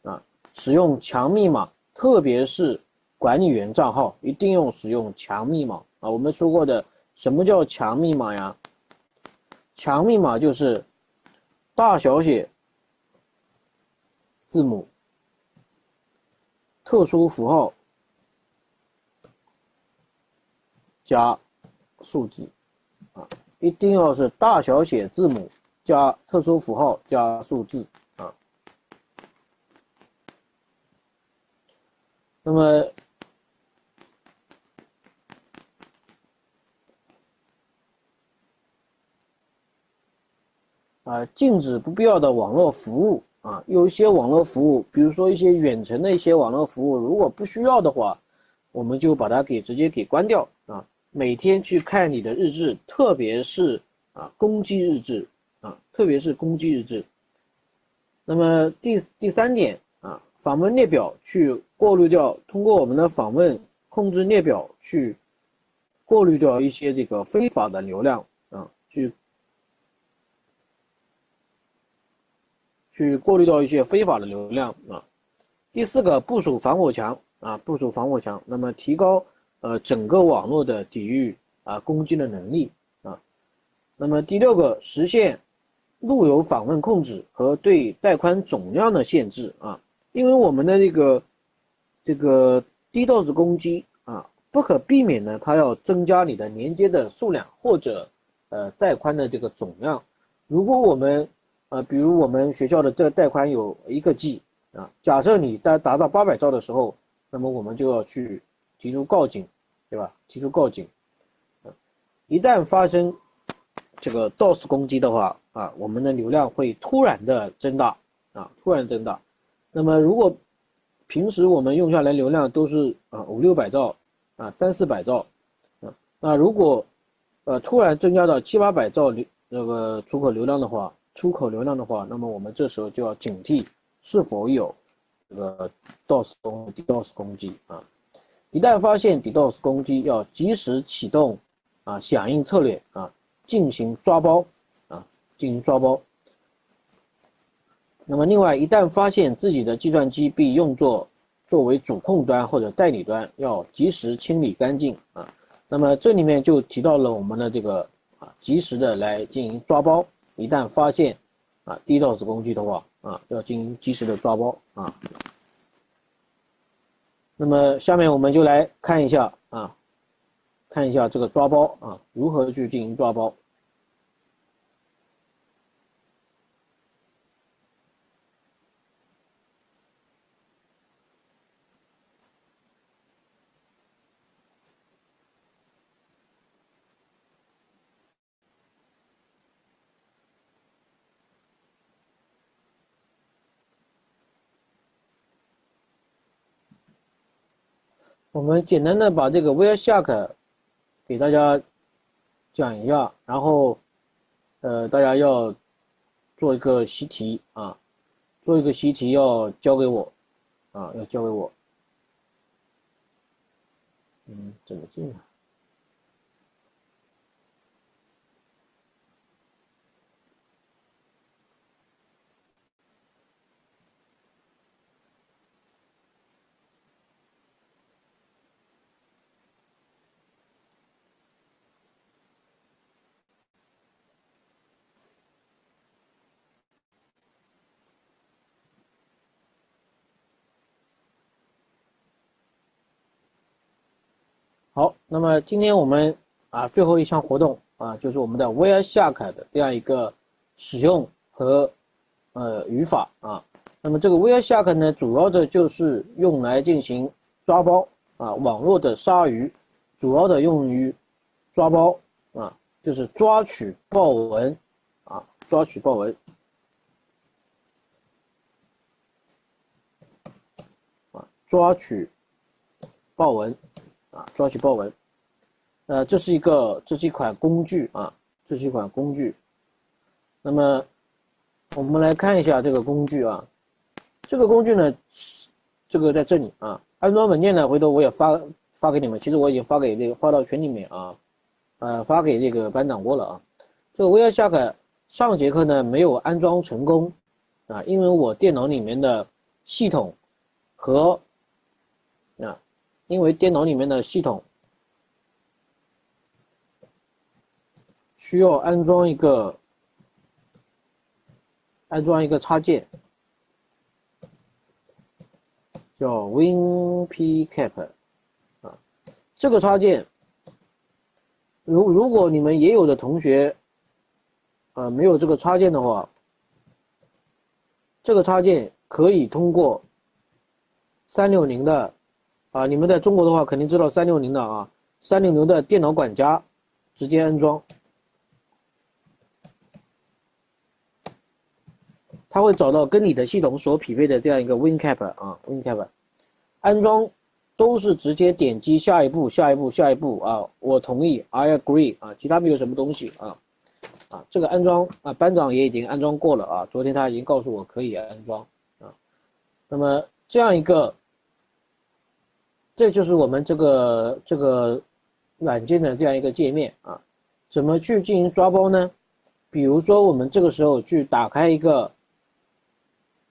啊，使用强密码，特别是管理员账号，一定用使用强密码啊。我们说过的什么叫强密码呀？强密码就是大小写字母。特殊符号加数字啊，一定要是大小写字母加特殊符号加数字啊。那么啊，禁止不必要的网络服务。啊，有一些网络服务，比如说一些远程的一些网络服务，如果不需要的话，我们就把它给直接给关掉啊。每天去看你的日志，特别是啊攻击日志啊，特别是攻击日志。那么第第三点啊，访问列表去过滤掉，通过我们的访问控制列表去过滤掉一些这个非法的流量啊，去。去过滤掉一些非法的流量啊。第四个，部署防火墙啊，部署防火墙，那么提高呃整个网络的抵御啊攻击的能力啊。那么第六个，实现路由访问控制和对带宽总量的限制啊。因为我们的这个这个低道德攻击啊，不可避免呢，它要增加你的连接的数量或者呃带宽的这个总量。如果我们呃，比如我们学校的这个带宽有一个 G 啊，假设你达达到八百兆的时候，那么我们就要去提出告警，对吧？提出告警，一旦发生这个 DoS 攻击的话啊，我们的流量会突然的增大啊，突然增大。那么如果平时我们用下来流量都是啊五六百兆啊三四百兆，啊，那如果呃突然增加到七八百兆流那个出口流量的话。出口流量的话，那么我们这时候就要警惕是否有这个 DDoS o s 攻击啊。一旦发现 DDoS 攻击，要及时启动啊响应策略啊，进行抓包啊，进行抓包。那么另外，一旦发现自己的计算机被用作作为主控端或者代理端，要及时清理干净啊。那么这里面就提到了我们的这个啊，及时的来进行抓包。一旦发现，啊，低 DOS 工具的话，啊，要进行及时的抓包，啊，那么下面我们就来看一下，啊，看一下这个抓包，啊，如何去进行抓包。我们简单的把这个 Where Shark 给大家讲一下，然后呃，大家要做一个习题啊，做一个习题要交给我啊，要交给我。嗯，怎么进啊？好，那么今天我们啊最后一项活动啊就是我们的 Wireshark 的这样一个使用和呃语法啊。那么这个 Wireshark 呢，主要的就是用来进行抓包啊，网络的鲨鱼，主要的用于抓包啊，就是抓取报文啊，抓取报文啊，抓取报文。啊，抓取报文，呃，这是一个，这是一款工具啊，这是一款工具。那么，我们来看一下这个工具啊，这个工具呢，这个在这里啊，安装文件呢，回头我也发发给你们。其实我已经发给那个发到群里面啊，呃，发给那个班长过了啊。这个 v 下载上节课呢没有安装成功啊，因为我电脑里面的系统和啊因为电脑里面的系统需要安装一个安装一个插件，叫 WinPCap 啊，这个插件，如如果你们也有的同学，呃，没有这个插件的话，这个插件可以通过三六零的。啊，你们在中国的话肯定知道三六零的啊，三六零的电脑管家，直接安装，它会找到跟你的系统所匹配的这样一个 WinCap 啊，WinCap，安装都是直接点击下一步、下一步、下一步啊，我同意 I agree 啊，其他没有什么东西啊，啊，这个安装啊，班长也已经安装过了啊，昨天他已经告诉我可以安装啊，那么这样一个。这就是我们这个这个软件的这样一个界面啊，怎么去进行抓包呢？比如说，我们这个时候去打开一个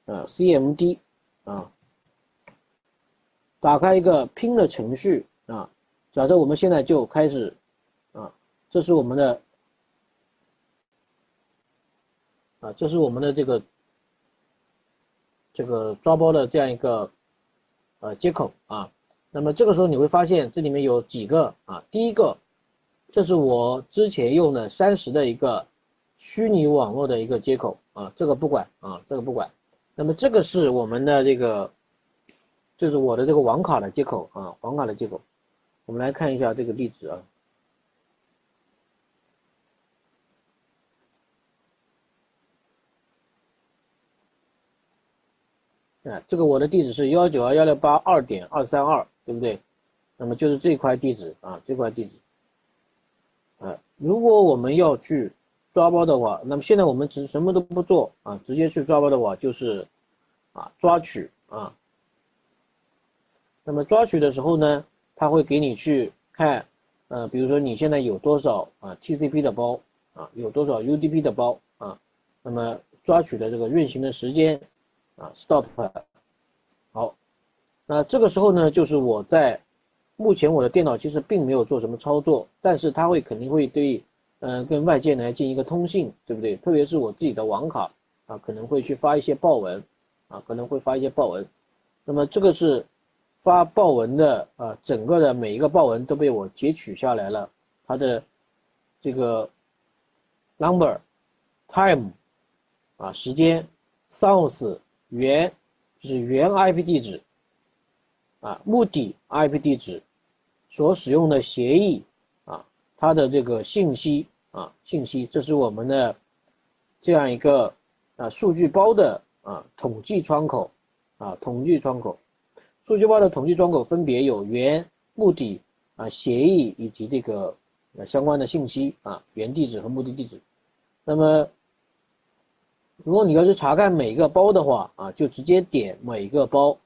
呃 CMD 啊，打开一个拼的程序啊。假设我们现在就开始啊，这是我们的啊，这是我们的这个这个抓包的这样一个呃接口啊。那么这个时候你会发现这里面有几个啊，第一个，这是我之前用的三十的一个虚拟网络的一个接口啊，这个不管啊，这个不管。那么这个是我们的这个，就是我的这个网卡的接口啊，网卡的接口。我们来看一下这个地址啊，啊，这个我的地址是幺九二幺六八二点二三二。对不对？那么就是这块地址啊，这块地址。啊，如果我们要去抓包的话，那么现在我们只什么都不做啊，直接去抓包的话，就是啊抓取啊。那么抓取的时候呢，他会给你去看，呃，比如说你现在有多少啊 TCP 的包啊，有多少 UDP 的包啊，那么抓取的这个运行的时间啊，stop。那这个时候呢，就是我在目前我的电脑其实并没有做什么操作，但是它会肯定会对，呃，跟外界来进行一个通信，对不对？特别是我自己的网卡啊，可能会去发一些报文啊，可能会发一些报文。那么这个是发报文的啊，整个的每一个报文都被我截取下来了，它的这个 number time 啊时间 source 原就是原 IP 地址。啊，目的 IP 地址，所使用的协议啊，它的这个信息啊，信息，这是我们的这样一个啊数据包的啊统计窗口啊统计窗口，数据包的统计窗口分别有源、目的啊协议以及这个相关的信息啊，源地址和目的地址。那么，如果你要去查看每一个包的话啊，就直接点每一个包。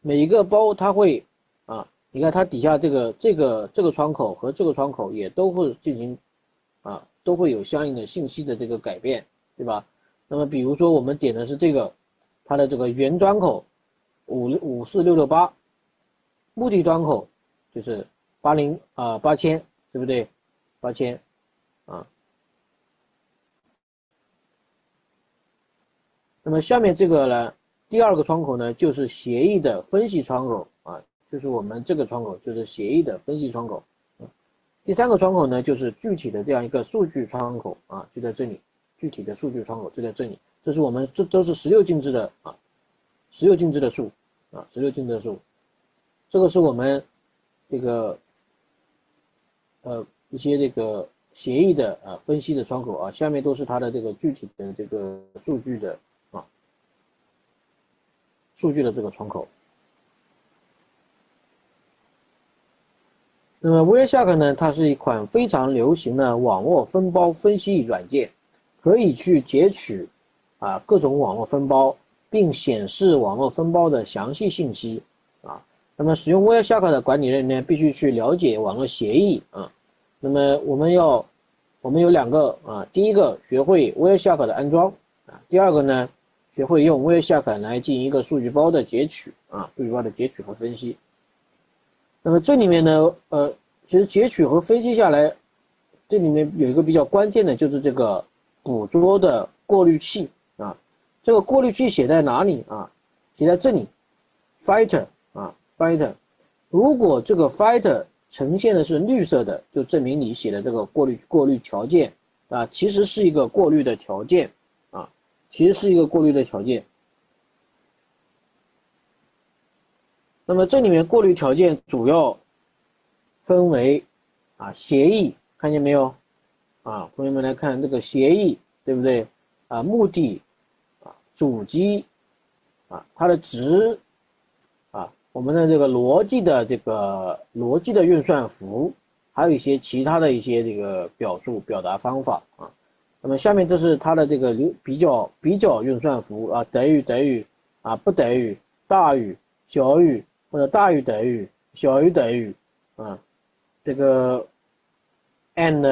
每一个包，它会，啊，你看它底下这个、这个、这个窗口和这个窗口也都会进行，啊，都会有相应的信息的这个改变，对吧？那么比如说我们点的是这个，它的这个源端口五五四六六八，目的端口就是八零啊八千，对不对？八千，啊。那么下面这个呢？第二个窗口呢，就是协议的分析窗口啊，就是我们这个窗口，就是协议的分析窗口。第三个窗口呢，就是具体的这样一个数据窗口啊，就在这里，具体的数据窗口就在这里。这是我们这都是十六进制的啊，十六进制的数啊，十六进制的数。这个是我们这个呃一些这个协议的啊分析的窗口啊，下面都是它的这个具体的这个数据的。数据的这个窗口。那么 w i e s h a r k 呢，它是一款非常流行的网络分包分析软件，可以去截取啊各种网络分包，并显示网络分包的详细信息啊。那么使用 w i e s h a r k 的管理员呢，必须去了解网络协议啊。那么我们要，我们有两个啊，第一个学会 w i e s h a r k 的安装啊，第二个呢？学会用微下 r 来进行一个数据包的截取啊，数据包的截取和分析。那么这里面呢，呃，其实截取和分析下来，这里面有一个比较关键的就是这个捕捉的过滤器啊，这个过滤器写在哪里啊？写在这里 f i g h t e r 啊 f i g h t e r 如果这个 f i g h t e r 呈现的是绿色的，就证明你写的这个过滤过滤条件啊，其实是一个过滤的条件。其实是一个过滤的条件。那么这里面过滤条件主要分为啊协议，看见没有？啊，同学们来看这个协议，对不对？啊，目的，啊，主机，啊，它的值，啊，我们的这个逻辑的这个逻辑的运算符，还有一些其他的一些这个表述表达方法啊。那么下面这是它的这个流比较比较运算符啊，等于等于啊，不等于、大于、小于或者大于等于、小于等于啊，这个 and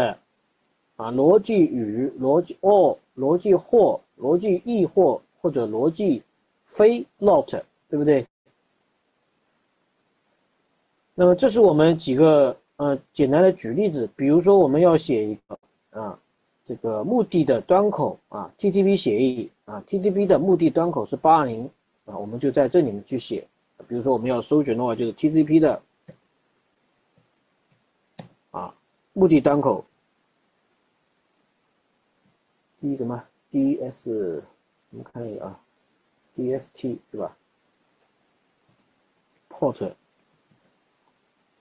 啊逻辑与逻辑 or 逻辑或逻辑异或或者逻辑非 not 对不对？那么这是我们几个呃简单的举例子，比如说我们要写一个啊。这个目的的端口啊，T T P 协议啊，T T P 的目的端口是八二零啊，我们就在这里面去写。比如说我们要搜寻的话，就是 T C P 的啊，目的端口 D 什么 D S，我们看一眼啊，D S T 对吧？Port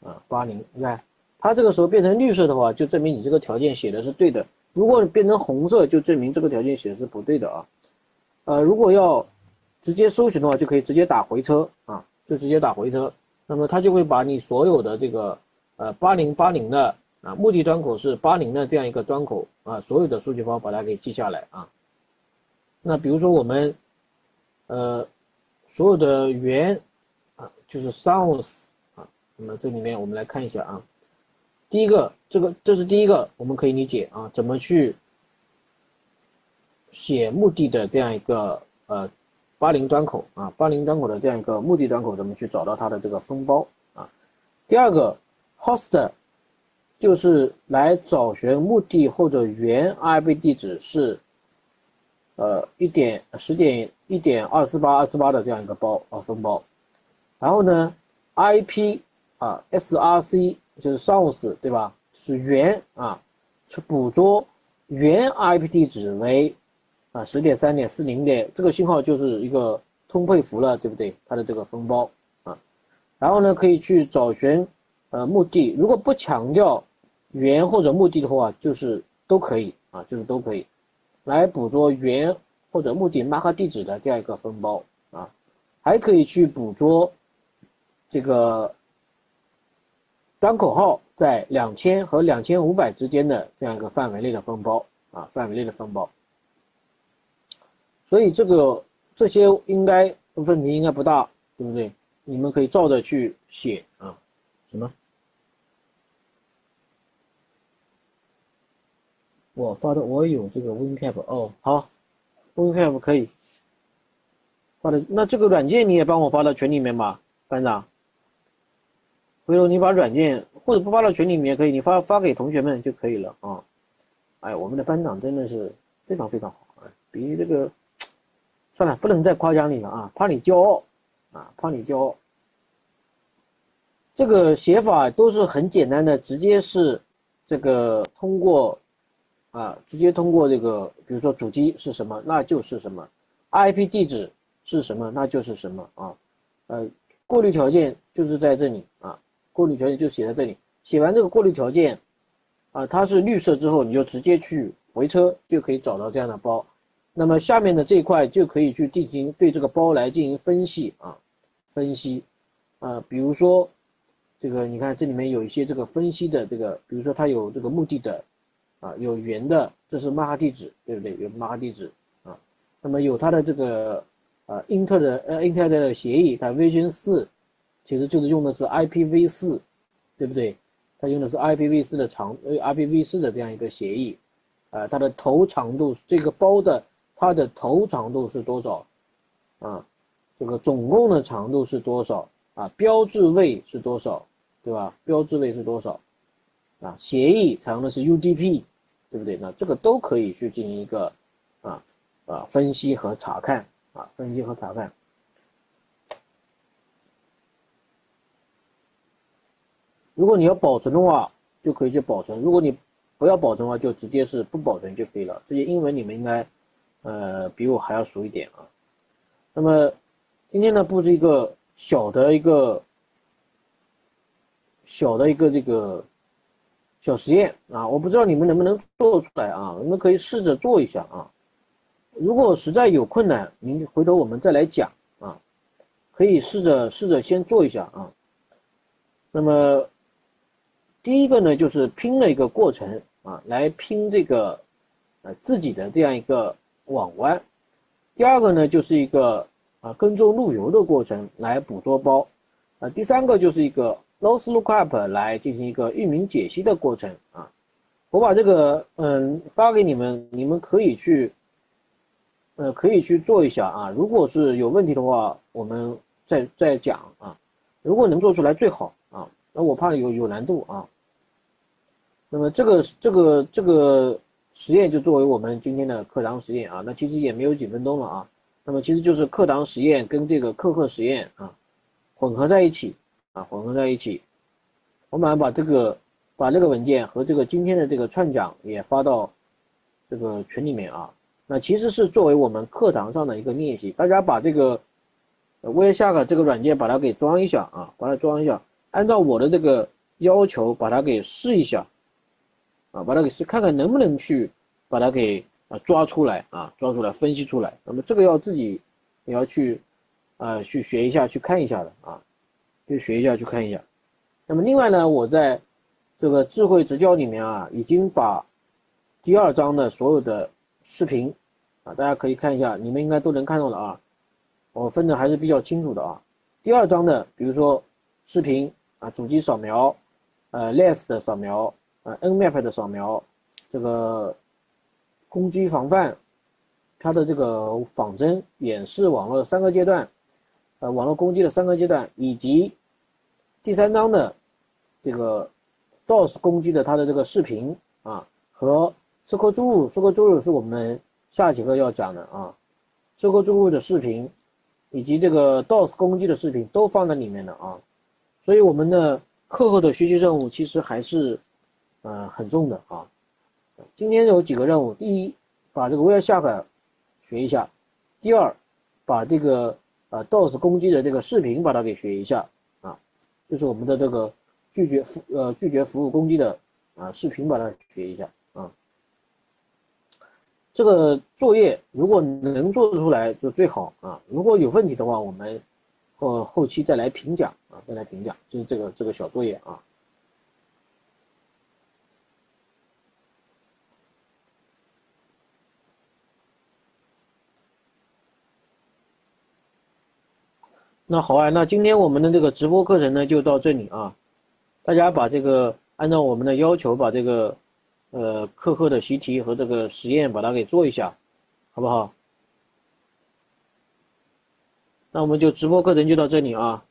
啊，八零。你看，它这个时候变成绿色的话，就证明你这个条件写的是对的。如果变成红色，就证明这个条件显示不对的啊。呃，如果要直接搜寻的话，就可以直接打回车啊，就直接打回车，那么它就会把你所有的这个呃八零八零的啊，目的端口是八零的这样一个端口啊，所有的数据包把它给记下来啊。那比如说我们呃所有的源啊，就是 s o u n d s 啊，那么这里面我们来看一下啊。第一个，这个这是第一个，我们可以理解啊，怎么去写目的的这样一个呃八零端口啊，八零端口的这样一个目的端口，怎么去找到它的这个分包啊？第二个 host 就是来找寻目的或者原 IP 地址是呃一点十点一点二四八二四八的这样一个包啊分包，然后呢 IP 啊 SRC。就是 source 对吧？是源啊，去捕捉源 IP 地址为啊十点三点四零点这个信号就是一个通配符了，对不对？它的这个分包啊，然后呢可以去找寻呃目的，如果不强调源或者目的的话，就是都可以啊，就是都可以来捕捉源或者目的 MAC 地址的这样一个分包啊，还可以去捕捉这个。端口号在两千和两千五百之间的这样一个范围内的分包啊，范围内的分包，所以这个这些应该问题应该不大，对不对？你们可以照着去写啊。什么？我发的，我有这个 WinCap 哦，好，WinCap 可以发的。那这个软件你也帮我发到群里面吧，班长。回头你把软件或者不发到群里面也可以，你发发给同学们就可以了啊。哎，我们的班长真的是非常非常好啊，比这个算了，不能再夸奖你了啊，怕你骄傲啊，怕你骄傲。这个写法都是很简单的，直接是这个通过啊，直接通过这个，比如说主机是什么，那就是什么；IP 地址是什么，那就是什么啊。呃，过滤条件就是在这里啊。过滤条件就写在这里，写完这个过滤条件，啊，它是绿色之后，你就直接去回车，就可以找到这样的包。那么下面的这一块就可以去进行对这个包来进行分析啊，分析，啊，比如说这个，你看这里面有一些这个分析的这个，比如说它有这个目的的，啊，有圆的，这是 m 哈地址，对不对？有 m 哈地址啊，那么有它的这个，啊英特尔的呃 Inte 的协议，它 Version 四。其实就是用的是 IPv4，对不对？它用的是 IPv4 的长呃 IPv4 的这样一个协议，啊，它的头长度这个包的它的头长度是多少啊？这个总共的长度是多少啊？标志位是多少，对吧？标志位是多少啊？协议采用的是 UDP，对不对？那这个都可以去进行一个啊啊分析和查看啊分析和查看。如果你要保存的话，就可以去保存；如果你不要保存的话，就直接是不保存就可以了。这些英文你们应该，呃，比我还要熟一点啊。那么，今天呢布置一个小的一个小的一个这个小实验啊，我不知道你们能不能做出来啊。你们可以试着做一下啊。如果实在有困难，您回头我们再来讲啊。可以试着试着先做一下啊。那么。第一个呢，就是拼了一个过程啊，来拼这个呃自己的这样一个网关。第二个呢，就是一个啊跟踪路由的过程来捕捉包。啊，第三个就是一个 o s l o o k u p 来进行一个域名解析的过程啊。我把这个嗯发给你们，你们可以去呃可以去做一下啊。如果是有问题的话，我们再再讲啊。如果能做出来最好啊，那我怕有有难度啊。那么这个这个这个实验就作为我们今天的课堂实验啊，那其实也没有几分钟了啊。那么其实就是课堂实验跟这个课课实验啊混合在一起啊，混合在一起。我马上把这个把这个文件和这个今天的这个串讲也发到这个群里面啊。那其实是作为我们课堂上的一个练习，大家把这个 VLC 这个软件把它给装一下啊，把它装一下，按照我的这个要求把它给试一下。啊，把它给是看看能不能去把它给啊抓出来啊抓出来分析出来，那么这个要自己也要去啊去学一下去看一下的啊，去学一下去看一下。那么另外呢，我在这个智慧职教里面啊，已经把第二章的所有的视频啊，大家可以看一下，你们应该都能看到了啊。我分的还是比较清楚的啊。第二章的，比如说视频啊，主机扫描，呃，less 的扫描。呃，Nmap 的扫描，这个攻击防范，它的这个仿真演示网络的三个阶段，呃，网络攻击的三个阶段，以及第三章的这个 DOS 攻击的它的这个视频啊，和 SQL 注入，SQL 是我们下节课要讲的啊，SQL 注的视频以及这个 DOS 攻击的视频都放在里面的啊，所以我们的课后的学习任务其实还是。嗯，很重的啊。今天有几个任务：第一，把这个 v i r e s h a r k 学一下；第二，把这个呃 DOS 攻击的这个视频把它给学一下啊，就是我们的这个拒绝服呃拒绝服务攻击的啊视频把它学一下啊。这个作业如果能做出来就最好啊，如果有问题的话，我们后后期再来评讲啊，再来评讲，就是这个这个小作业啊。那好啊，那今天我们的这个直播课程呢就到这里啊，大家把这个按照我们的要求把这个，呃，课后的习题和这个实验把它给做一下，好不好？那我们就直播课程就到这里啊。